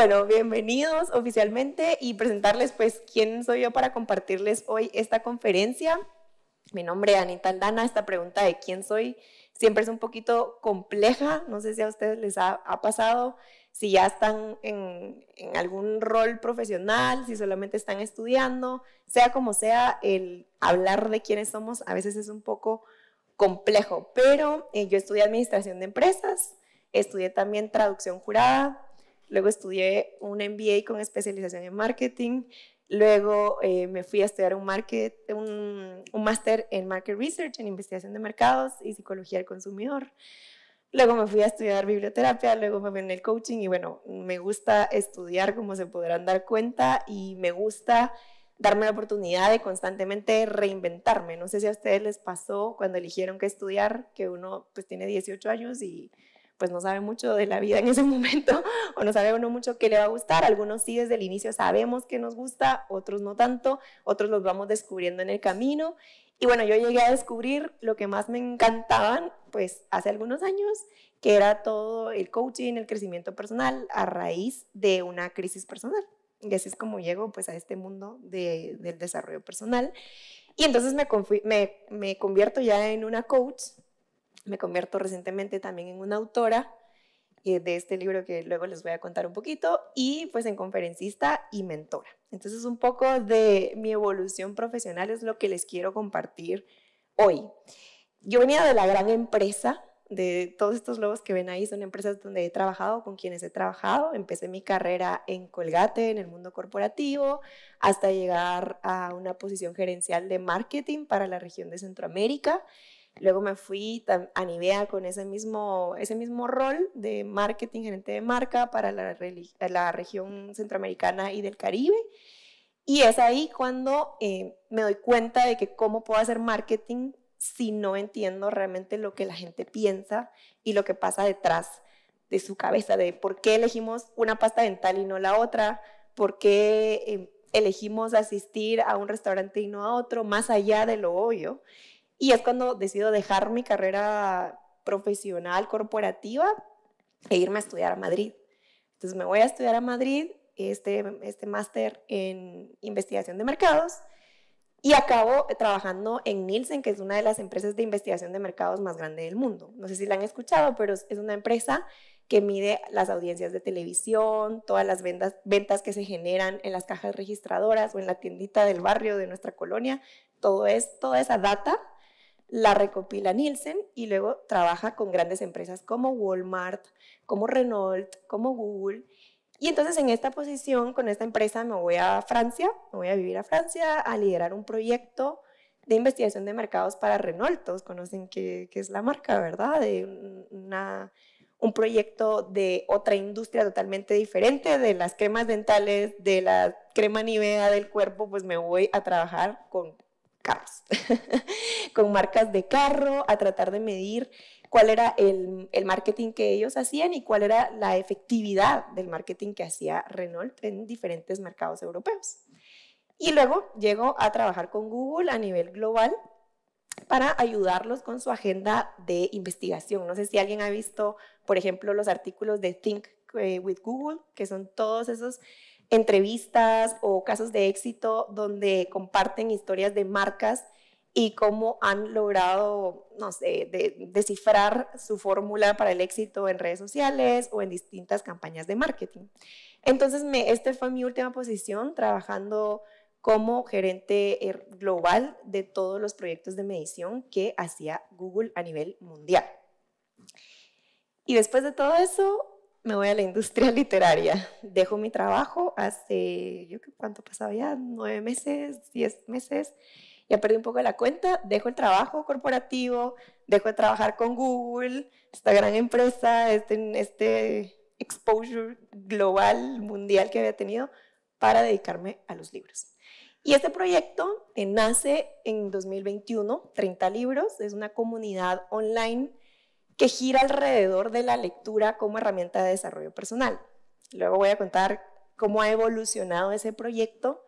Bueno, bienvenidos oficialmente y presentarles pues quién soy yo para compartirles hoy esta conferencia. Mi nombre es Anita Aldana, esta pregunta de quién soy siempre es un poquito compleja, no sé si a ustedes les ha, pasado, si ya están en, algún rol profesional, si solamente están estudiando, sea como sea, el hablar de quiénes somos a veces es un poco complejo, pero eh, yo estudié administración de empresas, estudié también traducción jurada, luego estudié un MBA con especialización en marketing, luego eh, me fui a estudiar un máster en market research, en investigación de mercados y psicología del consumidor. Luego me fui a estudiar biblioterapia, luego me fui en el coaching y bueno, me gusta estudiar como se podrán dar cuenta y me gusta darme la oportunidad de constantemente reinventarme. No sé si a ustedes les pasó cuando eligieron que estudiar, que uno pues tiene 18 años y pues no sabe mucho de la vida en ese momento o no sabe uno mucho qué le va a gustar. Algunos sí desde el inicio sabemos que nos gusta, otros no tanto, otros los vamos descubriendo en el camino. Y bueno, yo llegué a descubrir lo que más me encantaban, pues hace algunos años, que era todo el coaching, el crecimiento personal a raíz de una crisis personal. Y así es como llego pues a este mundo del desarrollo personal. Y entonces me, me convierto ya en una coach me convierto recientemente también en una autora eh, de este libro que luego les voy a contar un poquito y pues en conferencista y mentora. Entonces un poco de mi evolución profesional es lo que les quiero compartir hoy. Yo venía de la gran empresa, de todos estos lobos que ven ahí son empresas donde he trabajado, con quienes he trabajado. Empecé mi carrera en Colgate, en el mundo corporativo, hasta llegar a una posición gerencial de marketing para la región de Centroamérica. Luego me fui a Nivea con ese mismo, ese mismo rol de marketing, gerente de marca para la, eh, región centroamericana y del Caribe. Y es ahí cuando eh, me doy cuenta de que cómo puedo hacer marketing si no entiendo realmente lo que la gente piensa y lo que pasa detrás de su cabeza, de por qué elegimos una pasta dental y no la otra, por qué eh, elegimos asistir a un restaurante y no a otro, más allá de lo obvio. Y es cuando decido dejar mi carrera profesional corporativa e irme a estudiar a Madrid. Entonces me voy a estudiar a Madrid, este, este máster en investigación de mercados, y acabo trabajando en Nielsen, que es una de las empresas de investigación de mercados más grande del mundo. No sé si la han escuchado, pero es una empresa que mide las audiencias de televisión, todas las ventas, ventas que se generan en las cajas registradoras o en la tiendita del barrio de nuestra colonia. Todo es, toda esa data la recopila Nielsen y luego trabaja con grandes empresas como Walmart, como Renault, como Google. Y entonces en esta posición, con esta empresa, me voy a Francia, me voy a vivir a Francia a liderar un proyecto de investigación de mercados para Renault. Todos conocen que, es la marca, ¿verdad? De un proyecto de otra industria totalmente diferente, de las cremas dentales, de la crema nivea del cuerpo, pues me voy a trabajar con carros, con marcas de carro, a tratar de medir cuál era el, el, marketing que ellos hacían y cuál era la efectividad del marketing que hacía Renault en diferentes mercados europeos. Y luego llegó a trabajar con Google a nivel global para ayudarlos con su agenda de investigación. No sé si alguien ha visto, por ejemplo, los artículos de Think eh, with Google, que son todos esos entrevistas o casos de éxito donde comparten historias de marcas y cómo han logrado, no sé, descifrar su fórmula para el éxito en redes sociales o en distintas campañas de marketing. Entonces, me, esta fue mi última posición trabajando como gerente eh, global de todos los proyectos de medición que hacía Google a nivel mundial. Y después de todo eso, me voy a la industria literaria. Dejo mi trabajo hace, yo qué cuánto pasaba ya, nueve meses, diez meses. Ya perdí un poco la cuenta. Dejo el trabajo corporativo, dejo de trabajar con Google, esta gran empresa, este, este exposure global, mundial que había tenido, para dedicarme a los libros. Y este proyecto nace en 2021, 30 libros, es una comunidad online que gira alrededor de la lectura como herramienta de desarrollo personal. Luego voy a contar cómo ha evolucionado ese proyecto,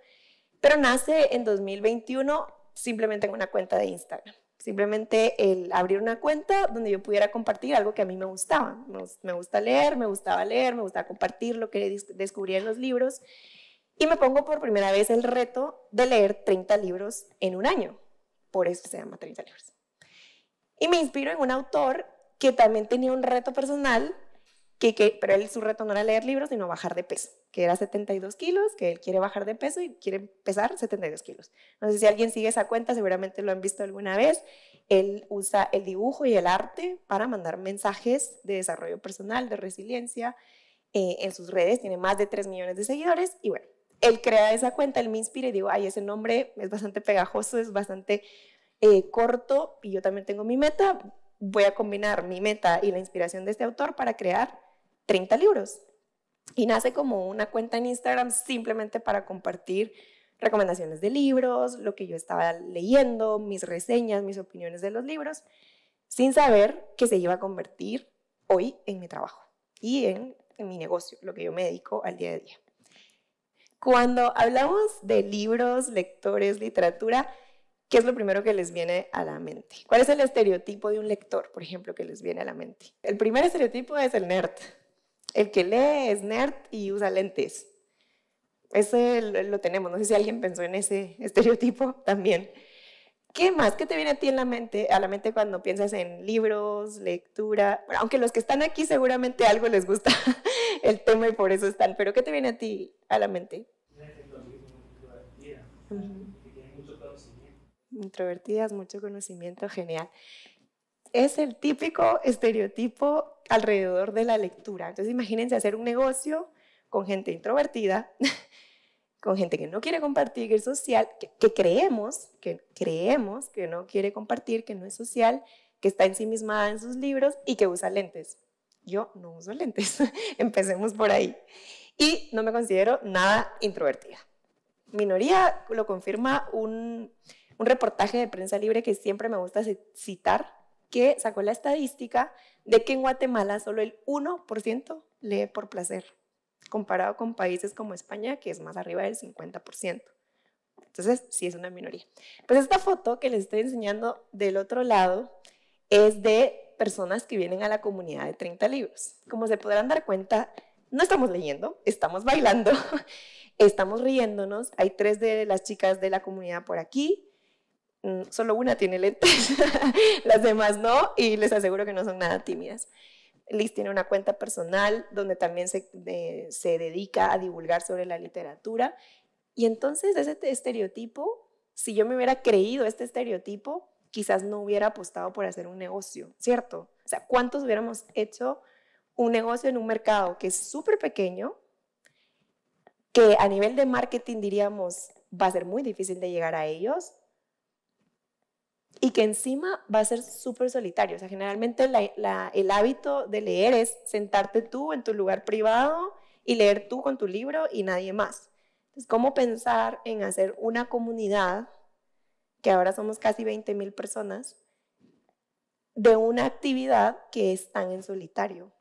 pero nace en 2021 simplemente en una cuenta de Instagram. Simplemente el abrir una cuenta donde yo pudiera compartir algo que a mí me gustaba. Me gusta leer, me gustaba leer, me gustaba compartir lo que descubría en los libros. Y me pongo por primera vez el reto de leer 30 libros en un año. Por eso se llama 30 libros. Y me inspiro en un autor que también tenía un reto personal, que, pero él su reto no era leer libros, sino bajar de peso, que era 72 kilos, que él quiere bajar de peso y quiere pesar 72 kilos. No sé si alguien sigue esa cuenta, seguramente lo han visto alguna vez. Él usa el dibujo y el arte para mandar mensajes de desarrollo personal, de resiliencia. Eh, en sus redes tiene más de 3 millones de seguidores y bueno, él crea esa cuenta, él me inspira y digo, ay, ese nombre es bastante pegajoso, es bastante eh, corto y yo también tengo mi meta, voy a combinar mi meta y la inspiración de este autor para crear 30 libros. Y nace como una cuenta en Instagram simplemente para compartir recomendaciones de libros, lo que yo estaba leyendo, mis reseñas, mis opiniones de los libros, sin saber que se iba a convertir hoy en mi trabajo y en, mi negocio, lo que yo me dedico al día a día. Cuando hablamos de libros, lectores, literatura, ¿qué es lo primero que les viene a la mente? ¿Cuál es el estereotipo de un lector, por ejemplo, que les viene a la mente? El primer estereotipo es el nerd. El que lee es nerd y usa lentes. Ese lo tenemos. No sé si alguien pensó en ese estereotipo también. ¿Qué más? ¿Qué te viene a ti en la mente, a la mente cuando piensas en libros, lectura? aunque los que están aquí seguramente algo les gusta el tema y por eso están, pero ¿qué te viene a ti a la mente? introvertidas, mucho conocimiento, genial. Es el típico estereotipo alrededor de la lectura. Entonces imagínense hacer un negocio con gente introvertida, con gente que no quiere compartir, que es social, que, creemos, que creemos que no quiere compartir, que no es social, que está ensimismada en sus libros y que usa lentes. Yo no uso lentes, empecemos por ahí. Y no me considero nada introvertida. Minoría lo confirma un, un reportaje de prensa libre que siempre me gusta citar, que sacó la estadística de que en Guatemala solo el 1% lee por placer, comparado con países como España, que es más arriba del 50%. Entonces, sí es una minoría. Pues esta foto que les estoy enseñando del otro lado es de personas que vienen a la comunidad de 30 libros. Como se podrán dar cuenta, no estamos leyendo, estamos bailando, estamos riéndonos. Hay tres de las chicas de la comunidad por aquí, Mm, solo una tiene lentes, las demás no, y les aseguro que no son nada tímidas. Liz tiene una cuenta personal donde también se, se dedica a divulgar sobre la literatura. Y entonces ese estereotipo, si yo me hubiera creído este estereotipo, quizás no hubiera apostado por hacer un negocio, ¿cierto? O sea, ¿cuántos hubiéramos hecho un negocio en un mercado que es súper pequeño, que a nivel de marketing diríamos va a ser muy difícil de llegar a ellos, y que encima va a ser súper solitario. O sea, generalmente el hábito de leer es sentarte tú en tu lugar privado y leer tú con tu libro y nadie más. Entonces, ¿cómo pensar en hacer una comunidad, que ahora somos casi 20 mil personas, de una actividad que es tan en solitario?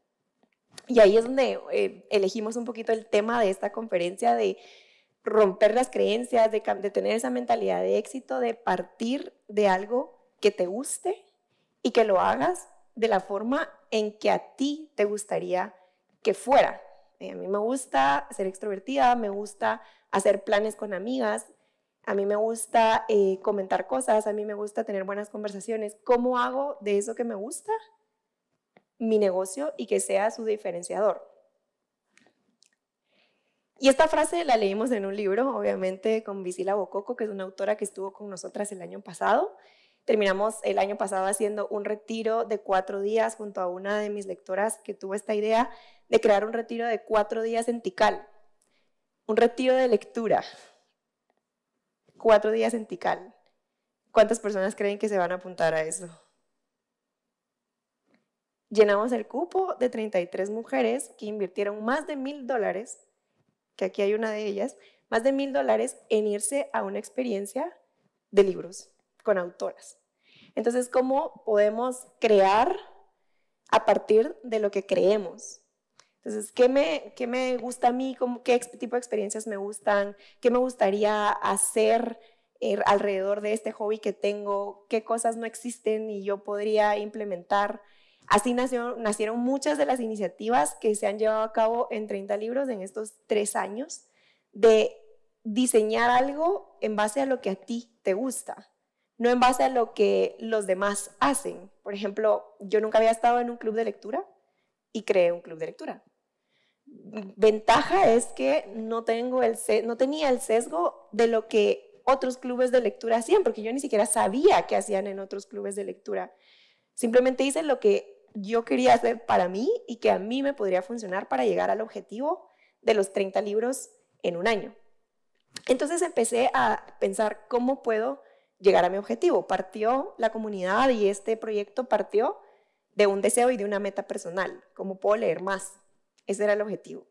Y ahí es donde eh, elegimos un poquito el tema de esta conferencia de romper las creencias, de, tener esa mentalidad de éxito, de partir de algo que te guste y que lo hagas de la forma en que a ti te gustaría que fuera. Eh, a mí me gusta ser extrovertida, me gusta hacer planes con amigas, a mí me gusta eh, comentar cosas, a mí me gusta tener buenas conversaciones. ¿Cómo hago de eso que me gusta mi negocio y que sea su diferenciador? Y esta frase la leímos en un libro, obviamente, con Visila Bococo, que es una autora que estuvo con nosotras el año pasado. Terminamos el año pasado haciendo un retiro de cuatro días junto a una de mis lectoras que tuvo esta idea de crear un retiro de cuatro días en Tikal, un retiro de lectura, cuatro días en Tikal. ¿Cuántas personas creen que se van a apuntar a eso? Llenamos el cupo de 33 mujeres que invirtieron más de mil dólares que aquí hay una de ellas, más de mil dólares en irse a una experiencia de libros con autoras. Entonces, ¿cómo podemos crear a partir de lo que creemos? Entonces, ¿qué me, gusta a mí? ¿Cómo, ¿Qué tipo de experiencias me gustan? ¿Qué me gustaría hacer eh, alrededor de este hobby que tengo? ¿Qué cosas no existen y yo podría implementar? Así nacieron muchas de las iniciativas que se han llevado a cabo en 30 libros en estos tres años de diseñar algo en base a lo que a ti te gusta, no en base a lo que los demás hacen. Por ejemplo, yo nunca había estado en un club de lectura y creé un club de lectura. Ventaja es que no, no tenía el sesgo de lo que otros clubes de lectura hacían, porque yo ni siquiera sabía qué hacían en otros clubes de lectura. Simplemente hice lo que yo quería hacer para mí y que a mí me podría funcionar para llegar al objetivo de los 30 libros en un año. Entonces empecé a pensar cómo puedo llegar a mi objetivo. Partió la comunidad y este proyecto partió de un deseo y de una meta personal. ¿Cómo puedo leer más? Ese era el objetivo.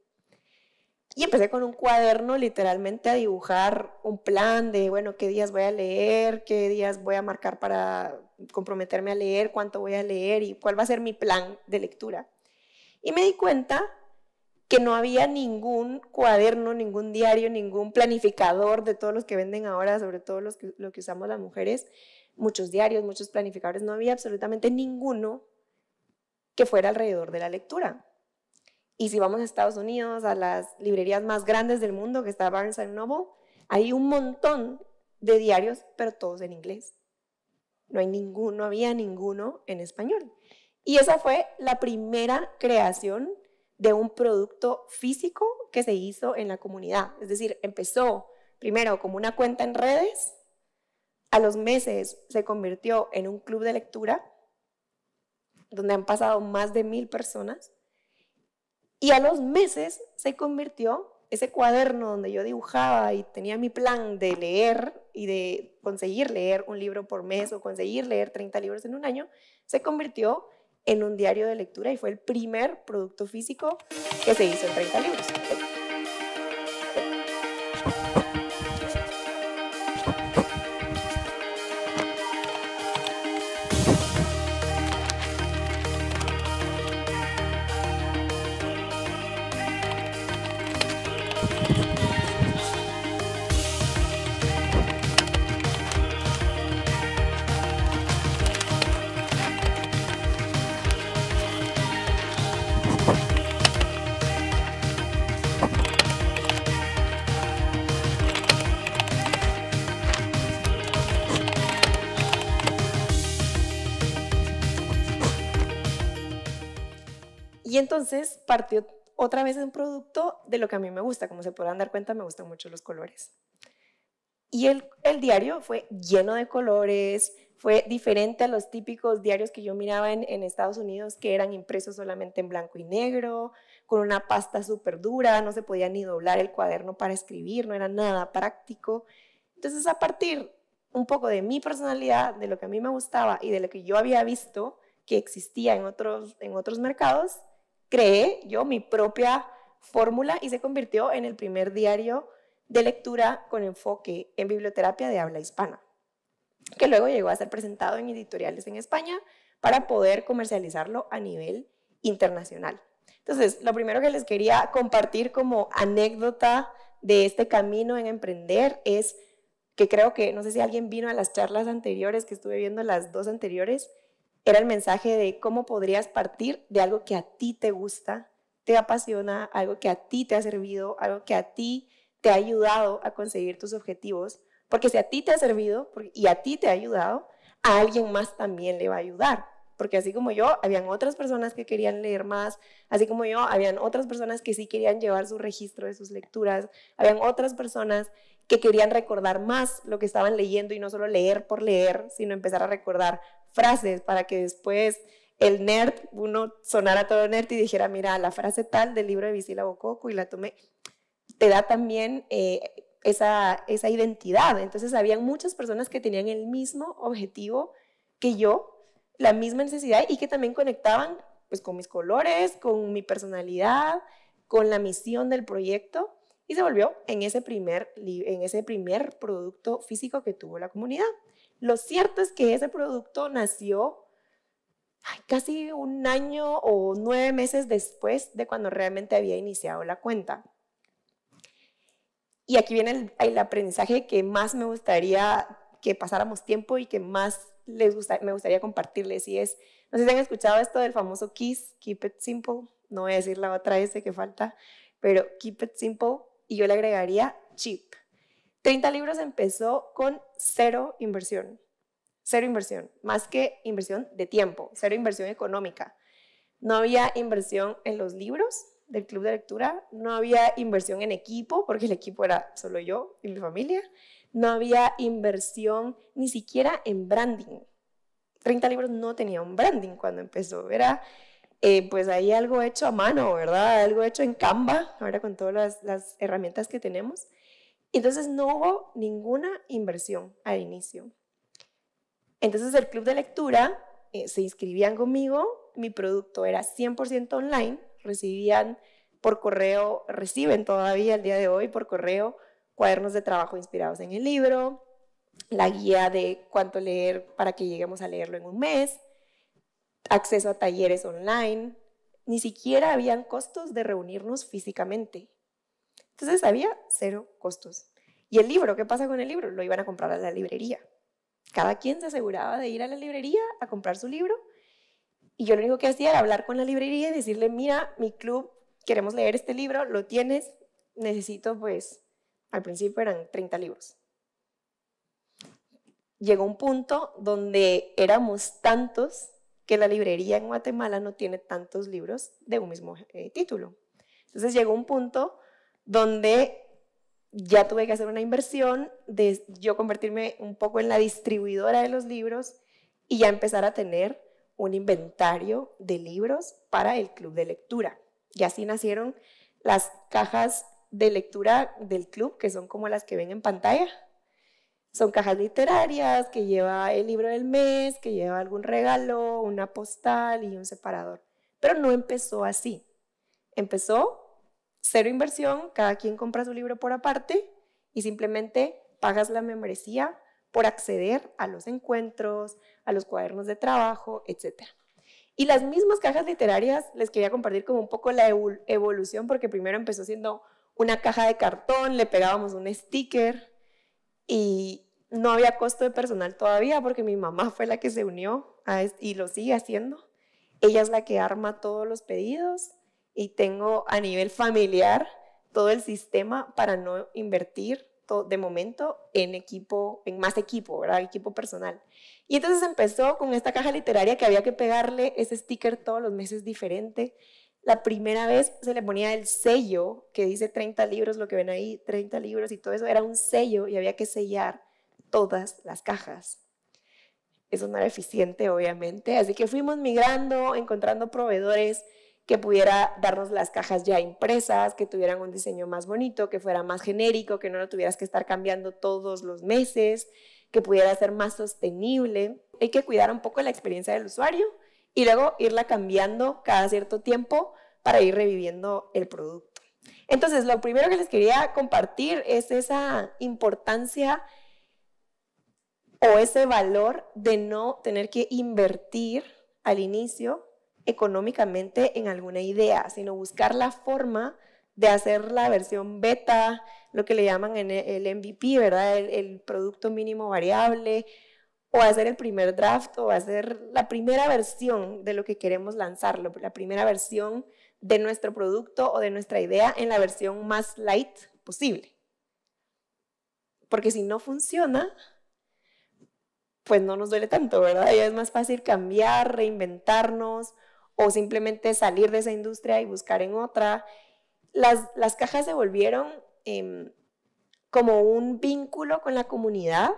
Y empecé con un cuaderno literalmente a dibujar un plan de, bueno, qué días voy a leer, qué días voy a marcar para comprometerme a leer, cuánto voy a leer y cuál va a ser mi plan de lectura. Y me di cuenta que no había ningún cuaderno, ningún diario, ningún planificador de todos los que venden ahora, sobre todo los que, lo que usamos las mujeres, muchos diarios, muchos planificadores, no había absolutamente ninguno que fuera alrededor de la lectura. Y si vamos a Estados Unidos, a las librerías más grandes del mundo, que está Barnes Noble, hay un montón de diarios, pero todos en inglés. No, hay ninguno, había ninguno en español. Y esa fue la primera creación de un producto físico que se hizo en la comunidad. Es decir, empezó primero como una cuenta en redes, a los meses se convirtió en un club de lectura donde han pasado más de mil personas y a los meses se convirtió ese cuaderno donde yo dibujaba y tenía mi plan de leer y de conseguir leer un libro por mes o conseguir leer 30 libros en un año, se convirtió en un diario de lectura y fue el primer producto físico que se hizo en 30 libros. entonces partió otra vez un producto de lo que a mí me gusta. Como se podrán dar cuenta, me gustan mucho los colores. Y el, diario fue lleno de colores, fue diferente a los típicos diarios que yo miraba en, Estados Unidos, que eran impresos solamente en blanco y negro, con una pasta súper dura, no se podía ni doblar el cuaderno para escribir, no era nada práctico. Entonces, a partir un poco de mi personalidad, de lo que a mí me gustaba y de lo que yo había visto que existía en otros mercados, creé yo mi propia fórmula y se convirtió en el primer diario de lectura con enfoque en biblioterapia de habla hispana, que luego llegó a ser presentado en editoriales en España para poder comercializarlo a nivel internacional. Entonces, lo primero que les quería compartir como anécdota de este camino en emprender es que creo que, no sé si alguien vino a las charlas anteriores, que estuve viendo las dos anteriores, era el mensaje de cómo podrías partir de algo que a ti te gusta, te apasiona, algo que a ti te ha servido, algo que a ti te ha ayudado a conseguir tus objetivos, porque si a ti te ha servido y a ti te ha ayudado, a alguien más también le va a ayudar, porque así como yo, habían otras personas que querían leer más, así como yo, habían otras personas que sí querían llevar su registro de sus lecturas, habían otras personas que querían recordar más lo que estaban leyendo y no solo leer por leer, sino empezar a recordar frases para que después el nerd, uno sonara todo nerd y dijera, mira, la frase tal del libro de Visila Bococo y la tomé, te da también eh, esa, esa identidad. Entonces, había muchas personas que tenían el mismo objetivo que yo, la misma necesidad y que también conectaban pues con mis colores, con mi personalidad, con la misión del proyecto y se volvió en ese primer, en ese primer producto físico que tuvo la comunidad. Lo cierto es que ese producto nació casi un año o nueve meses después de cuando realmente había iniciado la cuenta. Y aquí viene el, aprendizaje que más me gustaría que pasáramos tiempo y que más me gustaría compartirles. Y es, no sé si han escuchado esto del famoso KISS, Keep It Simple. No voy a decir la otra S que falta, pero Keep It Simple. Y yo le agregaría cheap. 30 libros empezó con cero inversión, cero inversión, más que inversión de tiempo, cero inversión económica. No había inversión en los libros del club de lectura, no había inversión en equipo, porque el equipo era solo yo y mi familia, no había inversión ni siquiera en branding. 30 libros no tenía un branding cuando empezó, era eh, pues ahí algo hecho a mano, ¿verdad? Algo hecho en Canva, ahora con todas las herramientas que tenemos. Entonces no hubo ninguna inversión al inicio. Entonces el club de lectura eh, se inscribían conmigo, mi producto era 100% online, recibían por correo, reciben todavía el día de hoy por correo cuadernos de trabajo inspirados en el libro, la guía de cuánto leer para que lleguemos a leerlo en un mes, acceso a talleres online, ni siquiera habían costos de reunirnos físicamente. Entonces había cero costos. Y el libro, ¿qué pasa con el libro? Lo iban a comprar a la librería. Cada quien se aseguraba de ir a la librería a comprar su libro. Y yo lo único que hacía era hablar con la librería y decirle, mira, mi club, queremos leer este libro, lo tienes, necesito pues, al principio eran 30 libros. Llegó un punto donde éramos tantos que la librería en Guatemala no tiene tantos libros de un mismo eh, título. Entonces llegó un punto donde ya tuve que hacer una inversión de yo convertirme un poco en la distribuidora de los libros y ya empezar a tener un inventario de libros para el club de lectura. Y así nacieron las cajas de lectura del club, que son como las que ven en pantalla. Son cajas literarias que lleva el libro del mes, que lleva algún regalo, una postal y un separador. Pero no empezó así. Empezó cero inversión, cada quien compra su libro por aparte y simplemente pagas la membresía por acceder a los encuentros, a los cuadernos de trabajo, etc. Y las mismas cajas literarias les quería compartir como un poco la evolución, porque primero empezó siendo una caja de cartón, le pegábamos un sticker y no había costo de personal todavía porque mi mamá fue la que se unió y lo sigue haciendo. Ella es la que arma todos los pedidos y tengo a nivel familiar todo el sistema para no invertir de momento en equipo, en más equipo, ¿verdad? Equipo personal. Y entonces empezó con esta caja literaria que había que pegarle ese sticker todos los meses diferente. La primera vez se le ponía el sello que dice 30 libros, lo que ven ahí, 30 libros y todo eso era un sello y había que sellar todas las cajas. Eso no era eficiente, obviamente. Así que fuimos migrando, encontrando proveedores que pudiera darnos las cajas ya impresas, que tuvieran un diseño más bonito, que fuera más genérico, que no lo tuvieras que estar cambiando todos los meses, que pudiera ser más sostenible. Hay que cuidar un poco la experiencia del usuario y luego irla cambiando cada cierto tiempo para ir reviviendo el producto. Entonces, lo primero que les quería compartir es esa importancia o ese valor de no tener que invertir al inicio económicamente en alguna idea, sino buscar la forma de hacer la versión beta, lo que le llaman e, el MVP, ¿verdad? El, producto mínimo variable, o hacer el primer draft, o hacer la primera versión de lo que queremos lanzarlo, la primera versión de nuestro producto o de nuestra idea en la versión más light posible. Porque si no funciona, pues no nos duele tanto, ¿verdad? Ya es más fácil cambiar, reinventarnos o simplemente salir de esa industria y buscar en otra. Las, cajas se volvieron em, como un vínculo con la comunidad,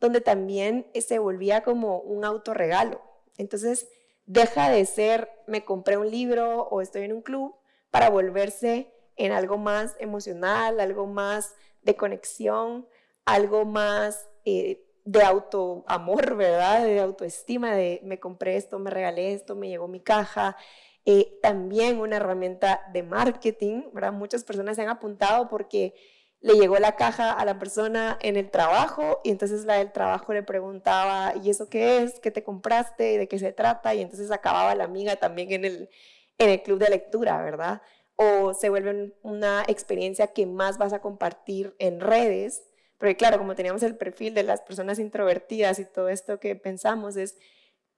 donde también eh, se volvía como un autorregalo. Entonces, deja de ser me compré un libro o estoy en un club para volverse en algo más emocional, algo más de conexión, algo más eh, de autoamor, ¿verdad? De autoestima, de me compré esto, me regalé esto, me llegó mi caja. Eh, también una herramienta de marketing, ¿verdad? Muchas personas se han apuntado porque le llegó la caja a la persona en el trabajo y entonces la del trabajo le preguntaba, ¿y eso qué es? ¿Qué te compraste? ¿De qué se trata? Y entonces acababa la amiga también en el, en el club de lectura, ¿verdad? O se vuelve una experiencia que más vas a compartir en redes porque claro, como teníamos el perfil de las personas introvertidas y todo esto que pensamos es,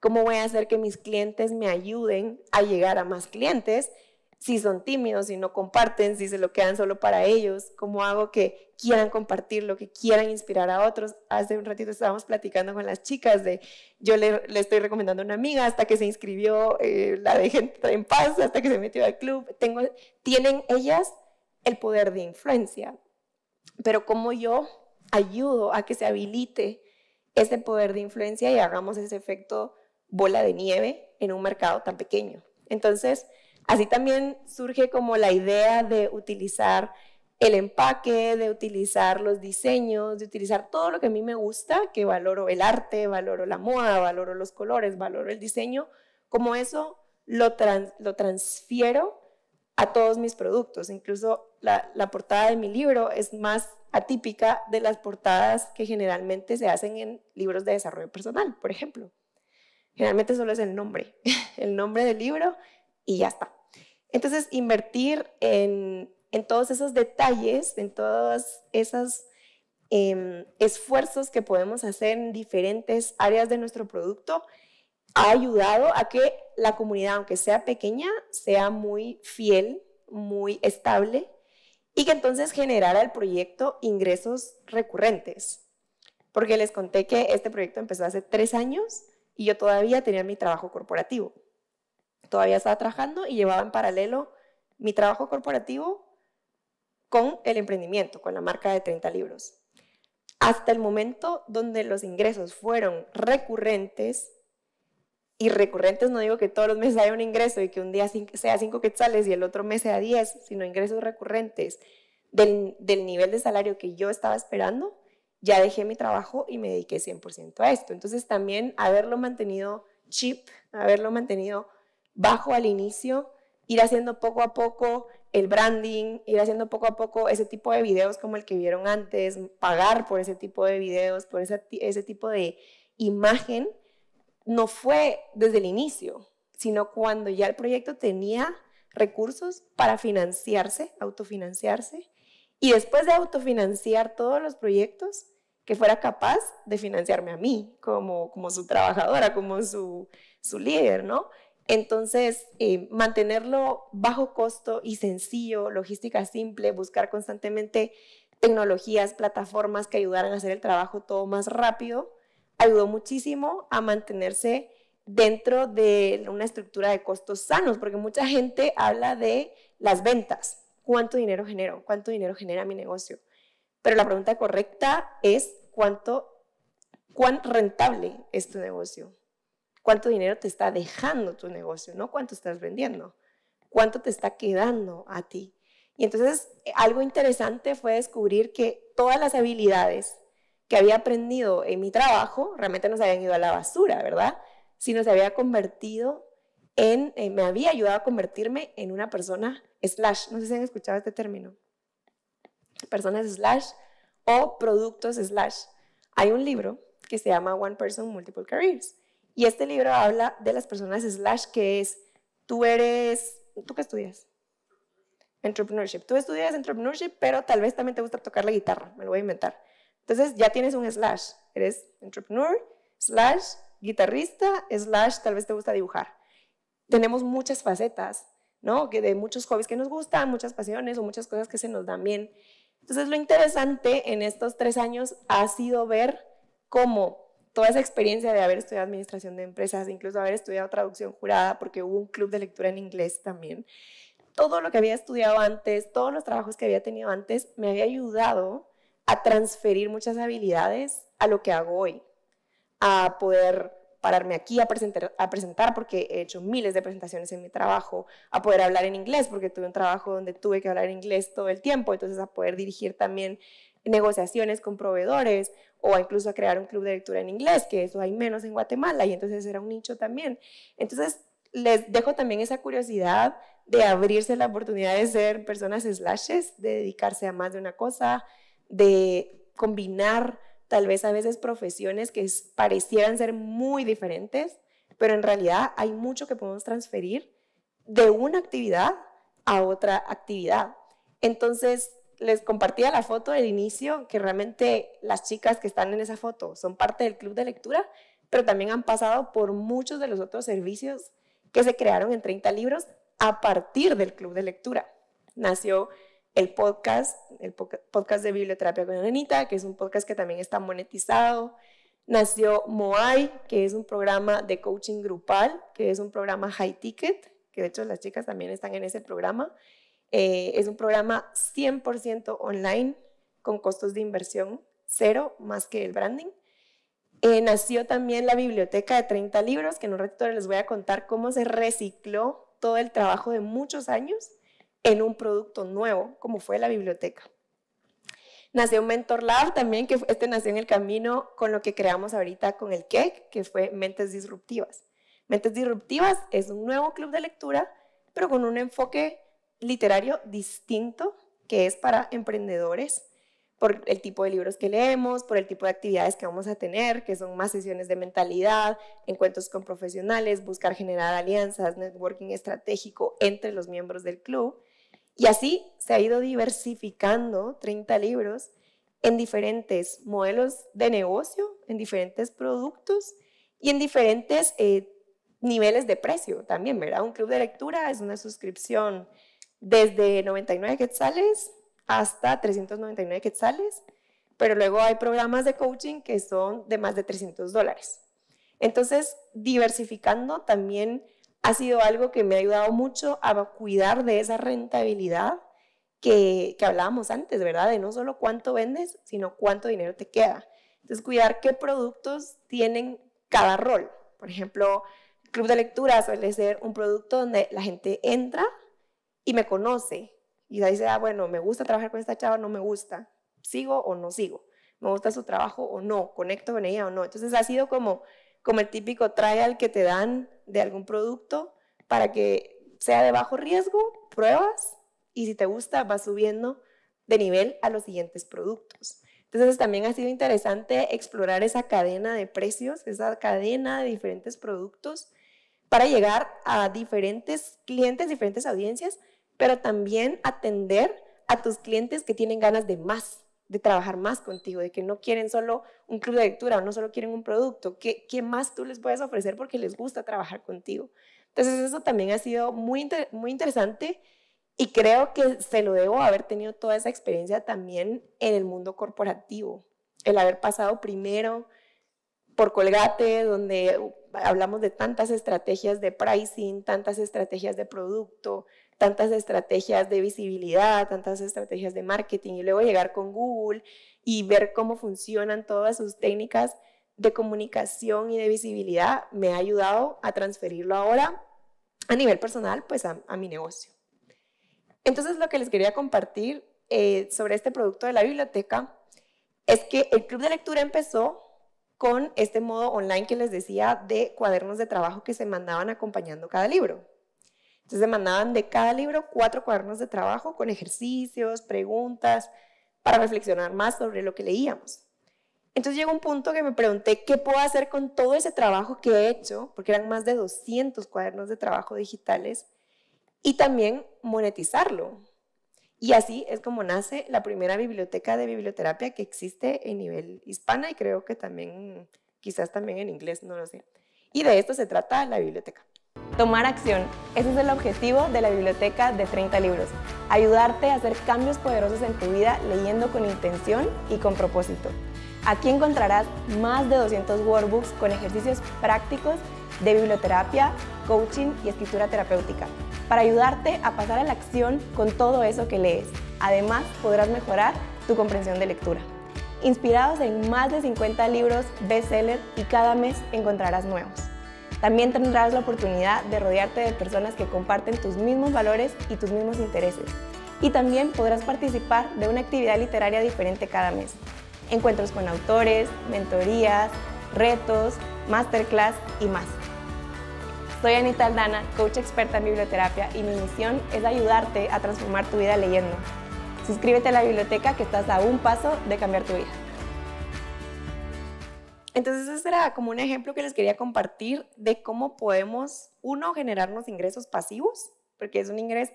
¿cómo voy a hacer que mis clientes me ayuden a llegar a más clientes? Si son tímidos, si no comparten, si se lo quedan solo para ellos, ¿cómo hago que quieran compartir lo que quieran inspirar a otros? Hace un ratito estábamos platicando con las chicas de, yo le, estoy recomendando a una amiga hasta que se inscribió, eh, la gente en paz, hasta que se metió al club. Tengo, tienen ellas el poder de influencia, pero como yo ayudo a que se habilite ese poder de influencia y hagamos ese efecto bola de nieve en un mercado tan pequeño. Entonces, así también surge como la idea de utilizar el empaque, de utilizar los diseños, de utilizar todo lo que a mí me gusta, que valoro el arte, valoro la moda, valoro los colores, valoro el diseño, como eso lo, lo transfiero a todos mis productos. Incluso la portada de mi libro es más atípica de las portadas que generalmente se hacen en libros de desarrollo personal, por ejemplo. Generalmente solo es el nombre, el nombre del libro y ya está. Entonces, invertir en, todos esos detalles, en todos esos em, esfuerzos que podemos hacer en diferentes áreas de nuestro producto, ha ayudado a que la comunidad, aunque sea pequeña, sea muy fiel, muy estable y que entonces generara el proyecto ingresos recurrentes. Porque les conté que este proyecto empezó hace tres años y yo todavía tenía mi trabajo corporativo. Todavía estaba trabajando y llevaba en paralelo mi trabajo corporativo con el emprendimiento, con la marca de 30 libros. Hasta el momento donde los ingresos fueron recurrentes y recurrentes, no digo que todos los meses haya un ingreso y que un día sea 5 quetzales y el otro mes sea 10, sino ingresos recurrentes del, nivel de salario que yo estaba esperando, ya dejé mi trabajo y me dediqué 100% a esto. Entonces también haberlo mantenido cheap, haberlo mantenido bajo al inicio, ir haciendo poco a poco el branding, ir haciendo poco a poco ese tipo de videos como el que vieron antes, pagar por ese tipo de videos, por ese, ese tipo de imagen, no fue desde el inicio, sino cuando ya el proyecto tenía recursos para financiarse, autofinanciarse, y después de autofinanciar todos los proyectos, que fuera capaz de financiarme a mí como, su trabajadora, como su, líder, ¿no? Entonces, eh, mantenerlo bajo costo y sencillo, logística simple, buscar constantemente tecnologías, plataformas que ayudaran a hacer el trabajo todo más rápido, ayudó muchísimo a mantenerse dentro de una estructura de costos sanos, porque mucha gente habla de las ventas. ¿Cuánto dinero genero? ¿Cuánto dinero genera mi negocio? Pero la pregunta correcta es cuánto, cuán rentable es tu negocio. ¿Cuánto dinero te está dejando tu negocio? No cuánto estás vendiendo. ¿Cuánto te está quedando a ti? Y entonces algo interesante fue descubrir que todas las habilidades había aprendido en mi trabajo realmente no se habían ido a la basura, ¿verdad? Sino se había convertido en, eh, me había ayudado a convertirme en una persona slash, no sé si han escuchado este término, personas slash o productos slash. Hay un libro que se llama One Person Multiple Careers y este libro habla de las personas slash que es, tú eres, ¿tú qué estudias? Entrepreneurship. Tú estudias entrepreneurship, pero tal vez también te gusta tocar la guitarra, me lo voy a inventar. Entonces ya tienes un slash, eres entrepreneur, slash guitarrista, slash tal vez te gusta dibujar. Tenemos muchas facetas, ¿no? Que de muchos hobbies que nos gustan, muchas pasiones o muchas cosas que se nos dan bien. Entonces lo interesante en estos tres años ha sido ver cómo toda esa experiencia de haber estudiado administración de empresas, incluso haber estudiado traducción jurada, porque hubo un club de lectura en inglés también, todo lo que había estudiado antes, todos los trabajos que había tenido antes, me había ayudado a transferir muchas habilidades a lo que hago hoy, a poder pararme aquí a presentar, porque he hecho miles de presentaciones en mi trabajo, a poder hablar en inglés porque tuve un trabajo donde tuve que hablar en inglés todo el tiempo, entonces a poder dirigir también negociaciones con proveedores o incluso a crear un club de lectura en inglés, que eso hay menos en Guatemala y entonces era un nicho también. Entonces les dejo también esa curiosidad de abrirse la oportunidad de ser personas slashes, de dedicarse a más de una cosa, de combinar tal vez a veces profesiones que parecieran ser muy diferentes, pero en realidad hay mucho que podemos transferir de una actividad a otra actividad. Entonces, les compartía la foto del inicio, que realmente las chicas que están en esa foto son parte del club de lectura, pero también han pasado por muchos de los otros servicios que se crearon en 30 libros a partir del club de lectura. Nació el podcast, el podcast de Biblioterapia con Anita, que es un podcast que también está monetizado. Nació Moai, que es un programa de coaching grupal, que es un programa high ticket, que de hecho las chicas también están en ese programa. Eh, es un programa 100% online, con costos de inversión cero, más que el branding. Eh, nació también la biblioteca de 30 libros, que en un ratito les voy a contar cómo se recicló todo el trabajo de muchos años en un producto nuevo, como fue la biblioteca. Nació un Mentor Lab también, que este nació en el camino con lo que creamos ahorita con el CAKE, que fue Mentes Disruptivas. Mentes Disruptivas es un nuevo club de lectura, pero con un enfoque literario distinto, que es para emprendedores, por el tipo de libros que leemos, por el tipo de actividades que vamos a tener, que son más sesiones de mentalidad, encuentros con profesionales, buscar generar alianzas, networking estratégico entre los miembros del club. Y así se ha ido diversificando 30 libros en diferentes modelos de negocio, en diferentes productos y en diferentes eh, niveles de precio también, ¿verdad? Un club de lectura es una suscripción desde 99 quetzales hasta 399 quetzales, pero luego hay programas de coaching que son de más de 300 dólares. Entonces, diversificando también ha sido algo que me ha ayudado mucho a cuidar de esa rentabilidad que, que hablábamos antes, ¿verdad? De no solo cuánto vendes, sino cuánto dinero te queda. Entonces, cuidar qué productos tienen cada rol. Por ejemplo, el club de lectura suele ser un producto donde la gente entra y me conoce. Y dice, ahí bueno, me gusta trabajar con esta chava, no me gusta. ¿Sigo o no sigo? ¿Me gusta su trabajo o no? ¿Conecto con ella o no? Entonces, ha sido como como el típico trial que te dan de algún producto para que sea de bajo riesgo, pruebas y si te gusta vas subiendo de nivel a los siguientes productos. Entonces también ha sido interesante explorar esa cadena de precios, esa cadena de diferentes productos para llegar a diferentes clientes, diferentes audiencias, pero también atender a tus clientes que tienen ganas de más, de trabajar más contigo, de que no quieren solo un club de lectura, o no solo quieren un producto, ¿qué, qué más tú les puedes ofrecer porque les gusta trabajar contigo? Entonces eso también ha sido muy, muy interesante y creo que se lo debo haber tenido toda esa experiencia también en el mundo corporativo, el haber pasado primero por Colgate, donde hablamos de tantas estrategias de pricing, tantas estrategias de producto, tantas estrategias de visibilidad, tantas estrategias de marketing y luego llegar con Google y ver cómo funcionan todas sus técnicas de comunicación y de visibilidad me ha ayudado a transferirlo ahora a nivel personal pues a, mi negocio. Entonces lo que les quería compartir eh, sobre este producto de la biblioteca es que el club de lectura empezó con este modo online que les decía de cuadernos de trabajo que se mandaban acompañando cada libro. Entonces demandaban de cada libro cuatro cuadernos de trabajo con ejercicios, preguntas, para reflexionar más sobre lo que leíamos. Entonces llegó un punto que me pregunté qué puedo hacer con todo ese trabajo que he hecho, porque eran más de 200 cuadernos de trabajo digitales, y también monetizarlo. Y así es como nace la primera biblioteca de biblioterapia que existe en nivel hispana y creo que también, quizás también en inglés, no lo sé. Y de esto se trata la biblioteca. Tomar acción. Ese es el objetivo de la biblioteca de 30 libros. Ayudarte a hacer cambios poderosos en tu vida leyendo con intención y con propósito. Aquí encontrarás más de 200 workbooks con ejercicios prácticos de biblioterapia, coaching y escritura terapéutica para ayudarte a pasar a la acción con todo eso que lees. Además, podrás mejorar tu comprensión de lectura. Inspirados en más de 50 libros bestseller y cada mes encontrarás nuevos. También tendrás la oportunidad de rodearte de personas que comparten tus mismos valores y tus mismos intereses. Y también podrás participar de una actividad literaria diferente cada mes. Encuentros con autores, mentorías, retos, masterclass y más. Soy Anita Aldana, coach experta en biblioterapia y mi misión es ayudarte a transformar tu vida leyendo. Suscríbete a la biblioteca que estás a un paso de cambiar tu vida. Entonces ese era como un ejemplo que les quería compartir de cómo podemos, uno, generarnos ingresos pasivos, porque es un ingreso,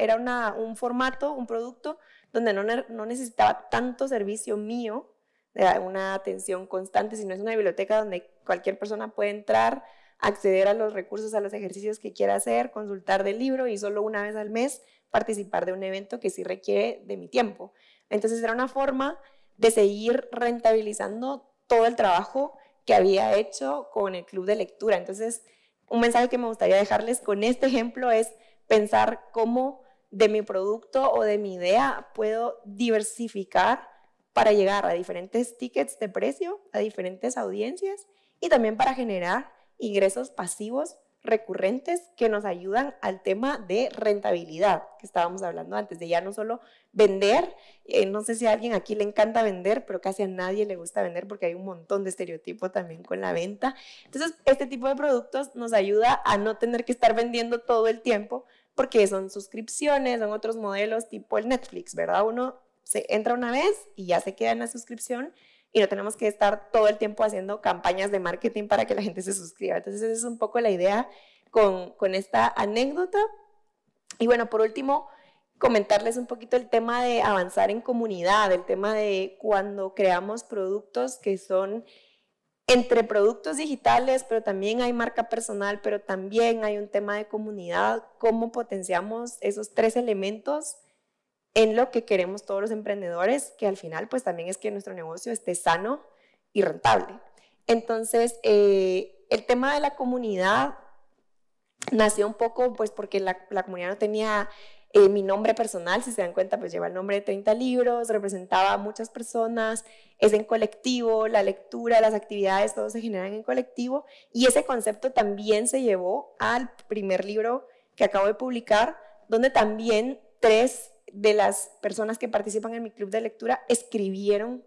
era un formato, un producto donde no, necesitaba tanto servicio mío, de una atención constante, sino es una biblioteca donde cualquier persona puede entrar, acceder a los recursos, a los ejercicios que quiera hacer, consultar del libro y solo una vez al mes participar de un evento que sí requiere de mi tiempo. Entonces era una forma de seguir rentabilizando todo el trabajo que había hecho con el club de lectura. Entonces, un mensaje que me gustaría dejarles con este ejemplo es pensar cómo de mi producto o de mi idea puedo diversificar para llegar a diferentes tickets de precio, a diferentes audiencias y también para generar ingresos pasivos recurrentes que nos ayudan al tema de rentabilidad que estábamos hablando antes, de ya no solo vender, eh, no sé si a alguien aquí le encanta vender, pero casi a nadie le gusta vender porque hay un montón de estereotipos también con la venta. Entonces, este tipo de productos nos ayuda a no tener que estar vendiendo todo el tiempo porque son suscripciones, son otros modelos tipo el Netflix, ¿verdad? Uno se entra una vez y ya se queda en la suscripción y no tenemos que estar todo el tiempo haciendo campañas de marketing para que la gente se suscriba. Entonces esa es un poco la idea con, con esta anécdota. Y bueno, por último, comentarles un poquito el tema de avanzar en comunidad, el tema de cuando creamos productos que son entre productos digitales, pero también hay marca personal, pero también hay un tema de comunidad, cómo potenciamos esos tres elementos en lo que queremos todos los emprendedores, que al final pues también es que nuestro negocio esté sano y rentable. Entonces, eh, el tema de la comunidad nació un poco pues porque la, comunidad no tenía eh, mi nombre personal, si se dan cuenta, pues lleva el nombre de 30 libros, representaba a muchas personas, es en colectivo, la lectura, las actividades, todo se generan en colectivo y ese concepto también se llevó al primer libro que acabo de publicar, donde también tres de las personas que participan en mi club de lectura escribieron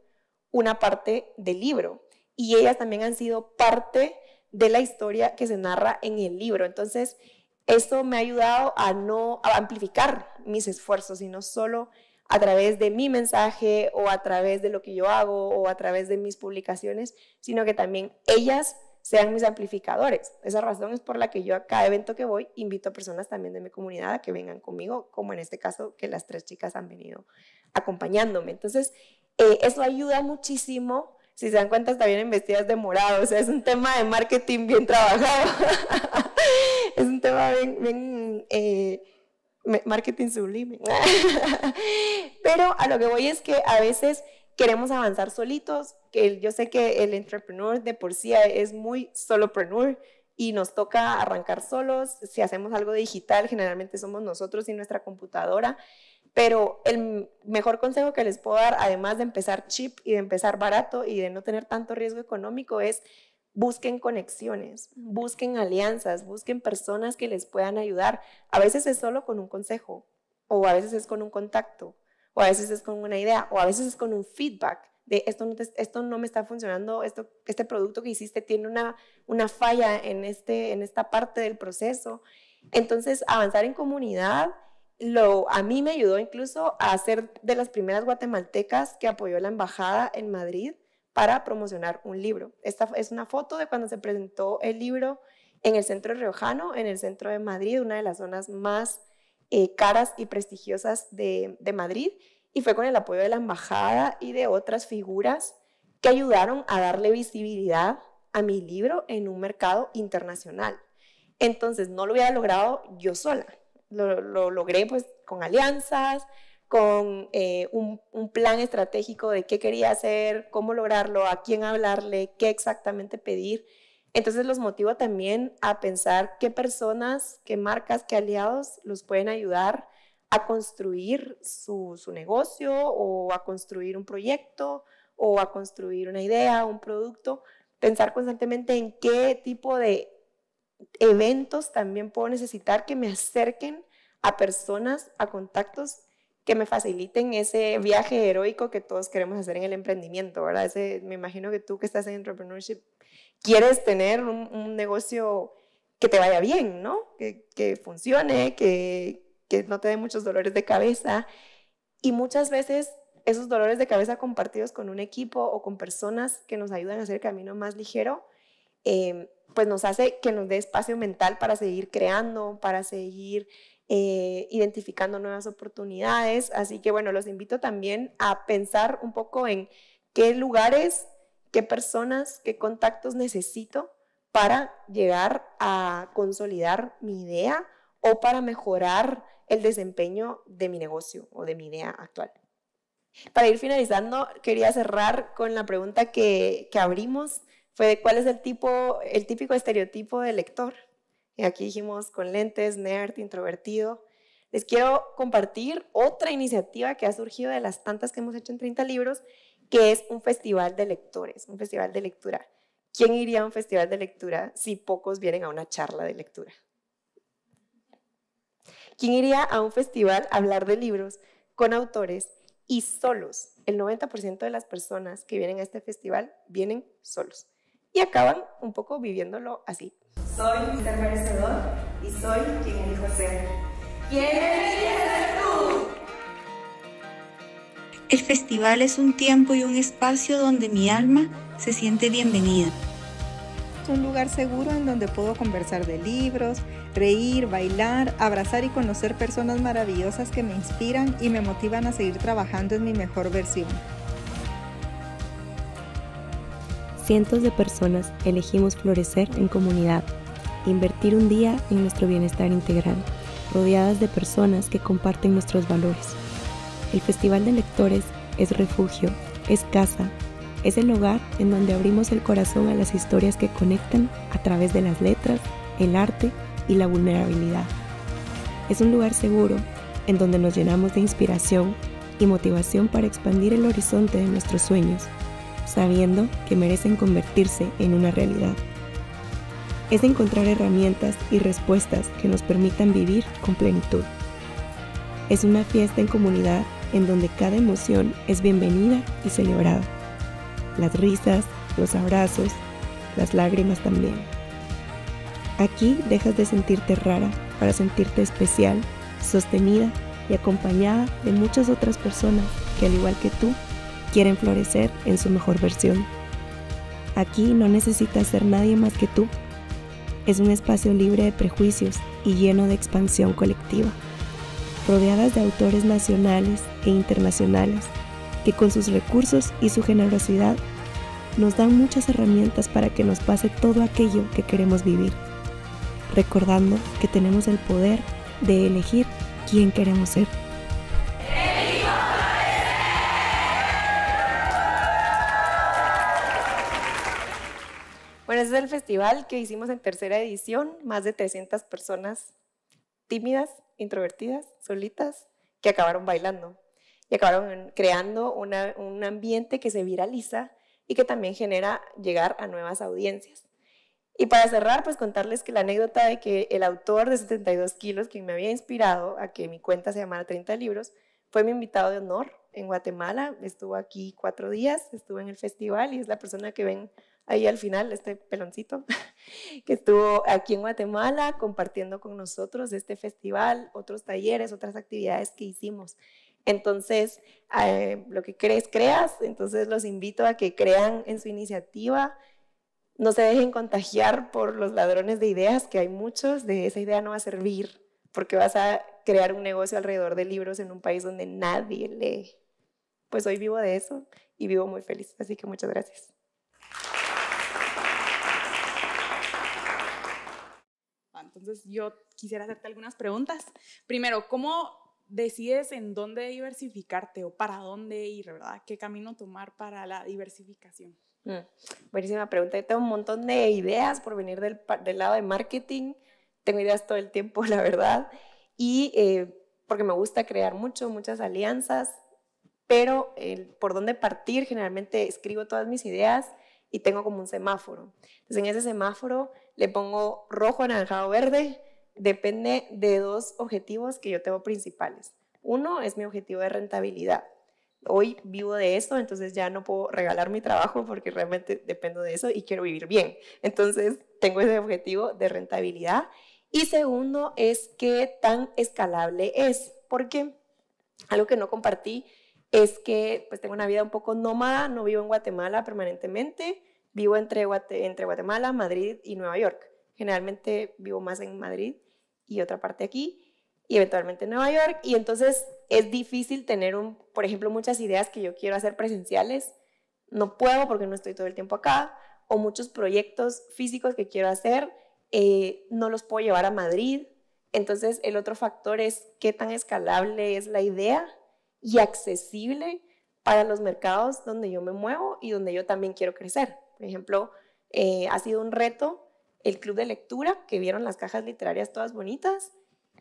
una parte del libro y ellas también han sido parte de la historia que se narra en el libro. Entonces, esto me ha ayudado a no amplificar mis esfuerzos, sino solo a través de mi mensaje o a través de lo que yo hago o a través de mis publicaciones, sino que también ellas sean mis amplificadores. Esa razón es por la que yo a cada evento que voy invito a personas también de mi comunidad a que vengan conmigo, como en este caso que las tres chicas han venido acompañándome. Entonces, eh, eso ayuda muchísimo. Si se dan cuenta, está bien en vestidas de morado. O sea, es un tema de marketing bien trabajado. es un tema bien, eh, marketing sublime. Pero a lo que voy es que a veces queremos avanzar solitos, que yo sé que el entrepreneur de por sí es muy solopreneur y nos toca arrancar solos, si hacemos algo digital, generalmente somos nosotros y nuestra computadora, pero el mejor consejo que les puedo dar, además de empezar chip y de empezar barato y de no tener tanto riesgo económico, es busquen conexiones, busquen alianzas, busquen personas que les puedan ayudar. A veces es solo con un consejo o a veces es con un contacto, o a veces es con una idea, o a veces es con un feedback de esto no, esto no me está funcionando, esto, este producto que hiciste tiene una, una falla en, este, en esta parte del proceso. Entonces, avanzar en comunidad lo, a mí me ayudó incluso a ser de las primeras guatemaltecas que apoyó la embajada en Madrid para promocionar un libro. Esta es una foto de cuando se presentó el libro en el centro riojano, en el centro de Madrid, una de las zonas más eh, caras y prestigiosas de, Madrid y fue con el apoyo de la embajada y de otras figuras que ayudaron a darle visibilidad a mi libro en un mercado internacional. Entonces no lo había logrado yo sola, lo, logré pues con alianzas, con eh, un, plan estratégico de qué quería hacer, cómo lograrlo, a quién hablarle, qué exactamente pedir. Entonces los motivo también a pensar qué personas, qué marcas, qué aliados los pueden ayudar a construir su, negocio o a construir un proyecto o a construir una idea, un producto. Pensar constantemente en qué tipo de eventos también puedo necesitar que me acerquen a personas, a contactos que me faciliten ese viaje heroico que todos queremos hacer en el emprendimiento, ¿verdad? me imagino que tú que estás en entrepreneurship quieres tener un, negocio que te vaya bien, ¿no? Que, funcione, que, no te dé muchos dolores de cabeza. Y muchas veces esos dolores de cabeza compartidos con un equipo o con personas que nos ayudan a hacer el camino más ligero, em, pues nos hace que nos dé espacio mental para seguir creando, para seguir eh, identificando nuevas oportunidades. Así que bueno, los invito también a pensar un poco en qué lugares qué personas, qué contactos necesito para llegar a consolidar mi idea o para mejorar el desempeño de mi negocio o de mi idea actual. Para ir finalizando, quería cerrar con la pregunta que, abrimos, fue de cuál es el, tipo, el típico estereotipo del lector. Y aquí dijimos con lentes, nerd, introvertido. Les quiero compartir otra iniciativa que ha surgido de las tantas que hemos hecho en 30 libros que es un festival de lectores, un festival de lectura. ¿Quién iría a un festival de lectura si pocos vienen a una charla de lectura? ¿Quién iría a un festival a hablar de libros con autores y solos? El 90% de las personas que vienen a este festival vienen solos y acaban un poco viviéndolo así. Soy Isabel y soy quien elijo ser. ¿Quién elijo ser? El festival es un tiempo y un espacio donde mi alma se siente bienvenida. Es un lugar seguro en donde puedo conversar de libros, reír, bailar, abrazar y conocer personas maravillosas que me inspiran y me motivan a seguir trabajando en mi mejor versión. Cientos de personas elegimos florecer en comunidad, invertir un día en nuestro bienestar integral, rodeadas de personas que comparten nuestros valores. El Festival de Lectores es refugio, es casa, es el hogar en donde abrimos el corazón a las historias que conectan a través de las letras, el arte y la vulnerabilidad. Es un lugar seguro en donde nos llenamos de inspiración y motivación para expandir el horizonte de nuestros sueños, sabiendo que merecen convertirse en una realidad. Es encontrar herramientas y respuestas que nos permitan vivir con plenitud. Es una fiesta en comunidad en donde cada emoción es bienvenida y celebrada. Las risas, los abrazos, las lágrimas también. Aquí dejas de sentirte rara para sentirte especial, sostenida y acompañada de muchas otras personas que al igual que tú quieren florecer en su mejor versión. Aquí no necesitas ser nadie más que tú. Es un espacio libre de prejuicios y lleno de expansión colectiva rodeadas de autores nacionales e internacionales que con sus recursos y su generosidad nos dan muchas herramientas para que nos pase todo aquello que queremos vivir, recordando que tenemos el poder de elegir quién queremos ser. Bueno, ese es el festival que hicimos en tercera edición, más de 300 personas tímidas introvertidas, solitas, que acabaron bailando y acabaron creando un ambiente que se viraliza y que también genera llegar a nuevas audiencias. Y para cerrar, pues contarles que la anécdota de que el autor de 72 kilos, quien me había inspirado a que mi cuenta se llamara 30 libros, fue mi invitado de honor en Guatemala. Estuvo aquí cuatro días, estuvo en el festival y es la persona que ven ahí al final, este peloncito, que estuvo aquí en Guatemala compartiendo con nosotros este festival, otros talleres, otras actividades que hicimos. Entonces, eh, lo que crees, creas. Entonces, los invito a que crean en su iniciativa. No se dejen contagiar por los ladrones de ideas, que hay muchos, de esa idea no va a servir, porque vas a crear un negocio alrededor de libros en un país donde nadie lee. Pues hoy vivo de eso y vivo muy feliz. Así que muchas gracias. Entonces yo quisiera hacerte algunas preguntas. Primero, ¿cómo decides en dónde diversificarte o para dónde ir, verdad? ¿Qué camino tomar para la diversificación? Mm, buenísima pregunta. Yo tengo un montón de ideas por venir del, lado de marketing. Tengo ideas todo el tiempo, la verdad. Y eh, porque me gusta crear mucho, muchas alianzas. Pero por dónde partir, generalmente escribo todas mis ideas y tengo como un semáforo. Entonces en ese semáforo le pongo rojo, naranja o verde, depende de dos objetivos que yo tengo principales. Uno es mi objetivo de rentabilidad. Hoy vivo de eso, entonces ya no puedo regalar mi trabajo porque realmente dependo de eso y quiero vivir bien. Entonces tengo ese objetivo de rentabilidad. Y segundo es qué tan escalable es, porque algo que no compartí es que pues tengo una vida un poco nómada, no vivo en Guatemala permanentemente, Vivo entre, entre Guatemala, Madrid y Nueva York. Generalmente vivo más en Madrid y otra parte aquí y eventualmente Nueva York. Y entonces es difícil tener, un, por ejemplo, muchas ideas que yo quiero hacer presenciales. No puedo porque no estoy todo el tiempo acá. O muchos proyectos físicos que quiero hacer, eh, no los puedo llevar a Madrid. Entonces el otro factor es qué tan escalable es la idea y accesible para los mercados donde yo me muevo y donde yo también quiero crecer. Por ejemplo, eh, ha sido un reto el club de lectura, que vieron las cajas literarias todas bonitas.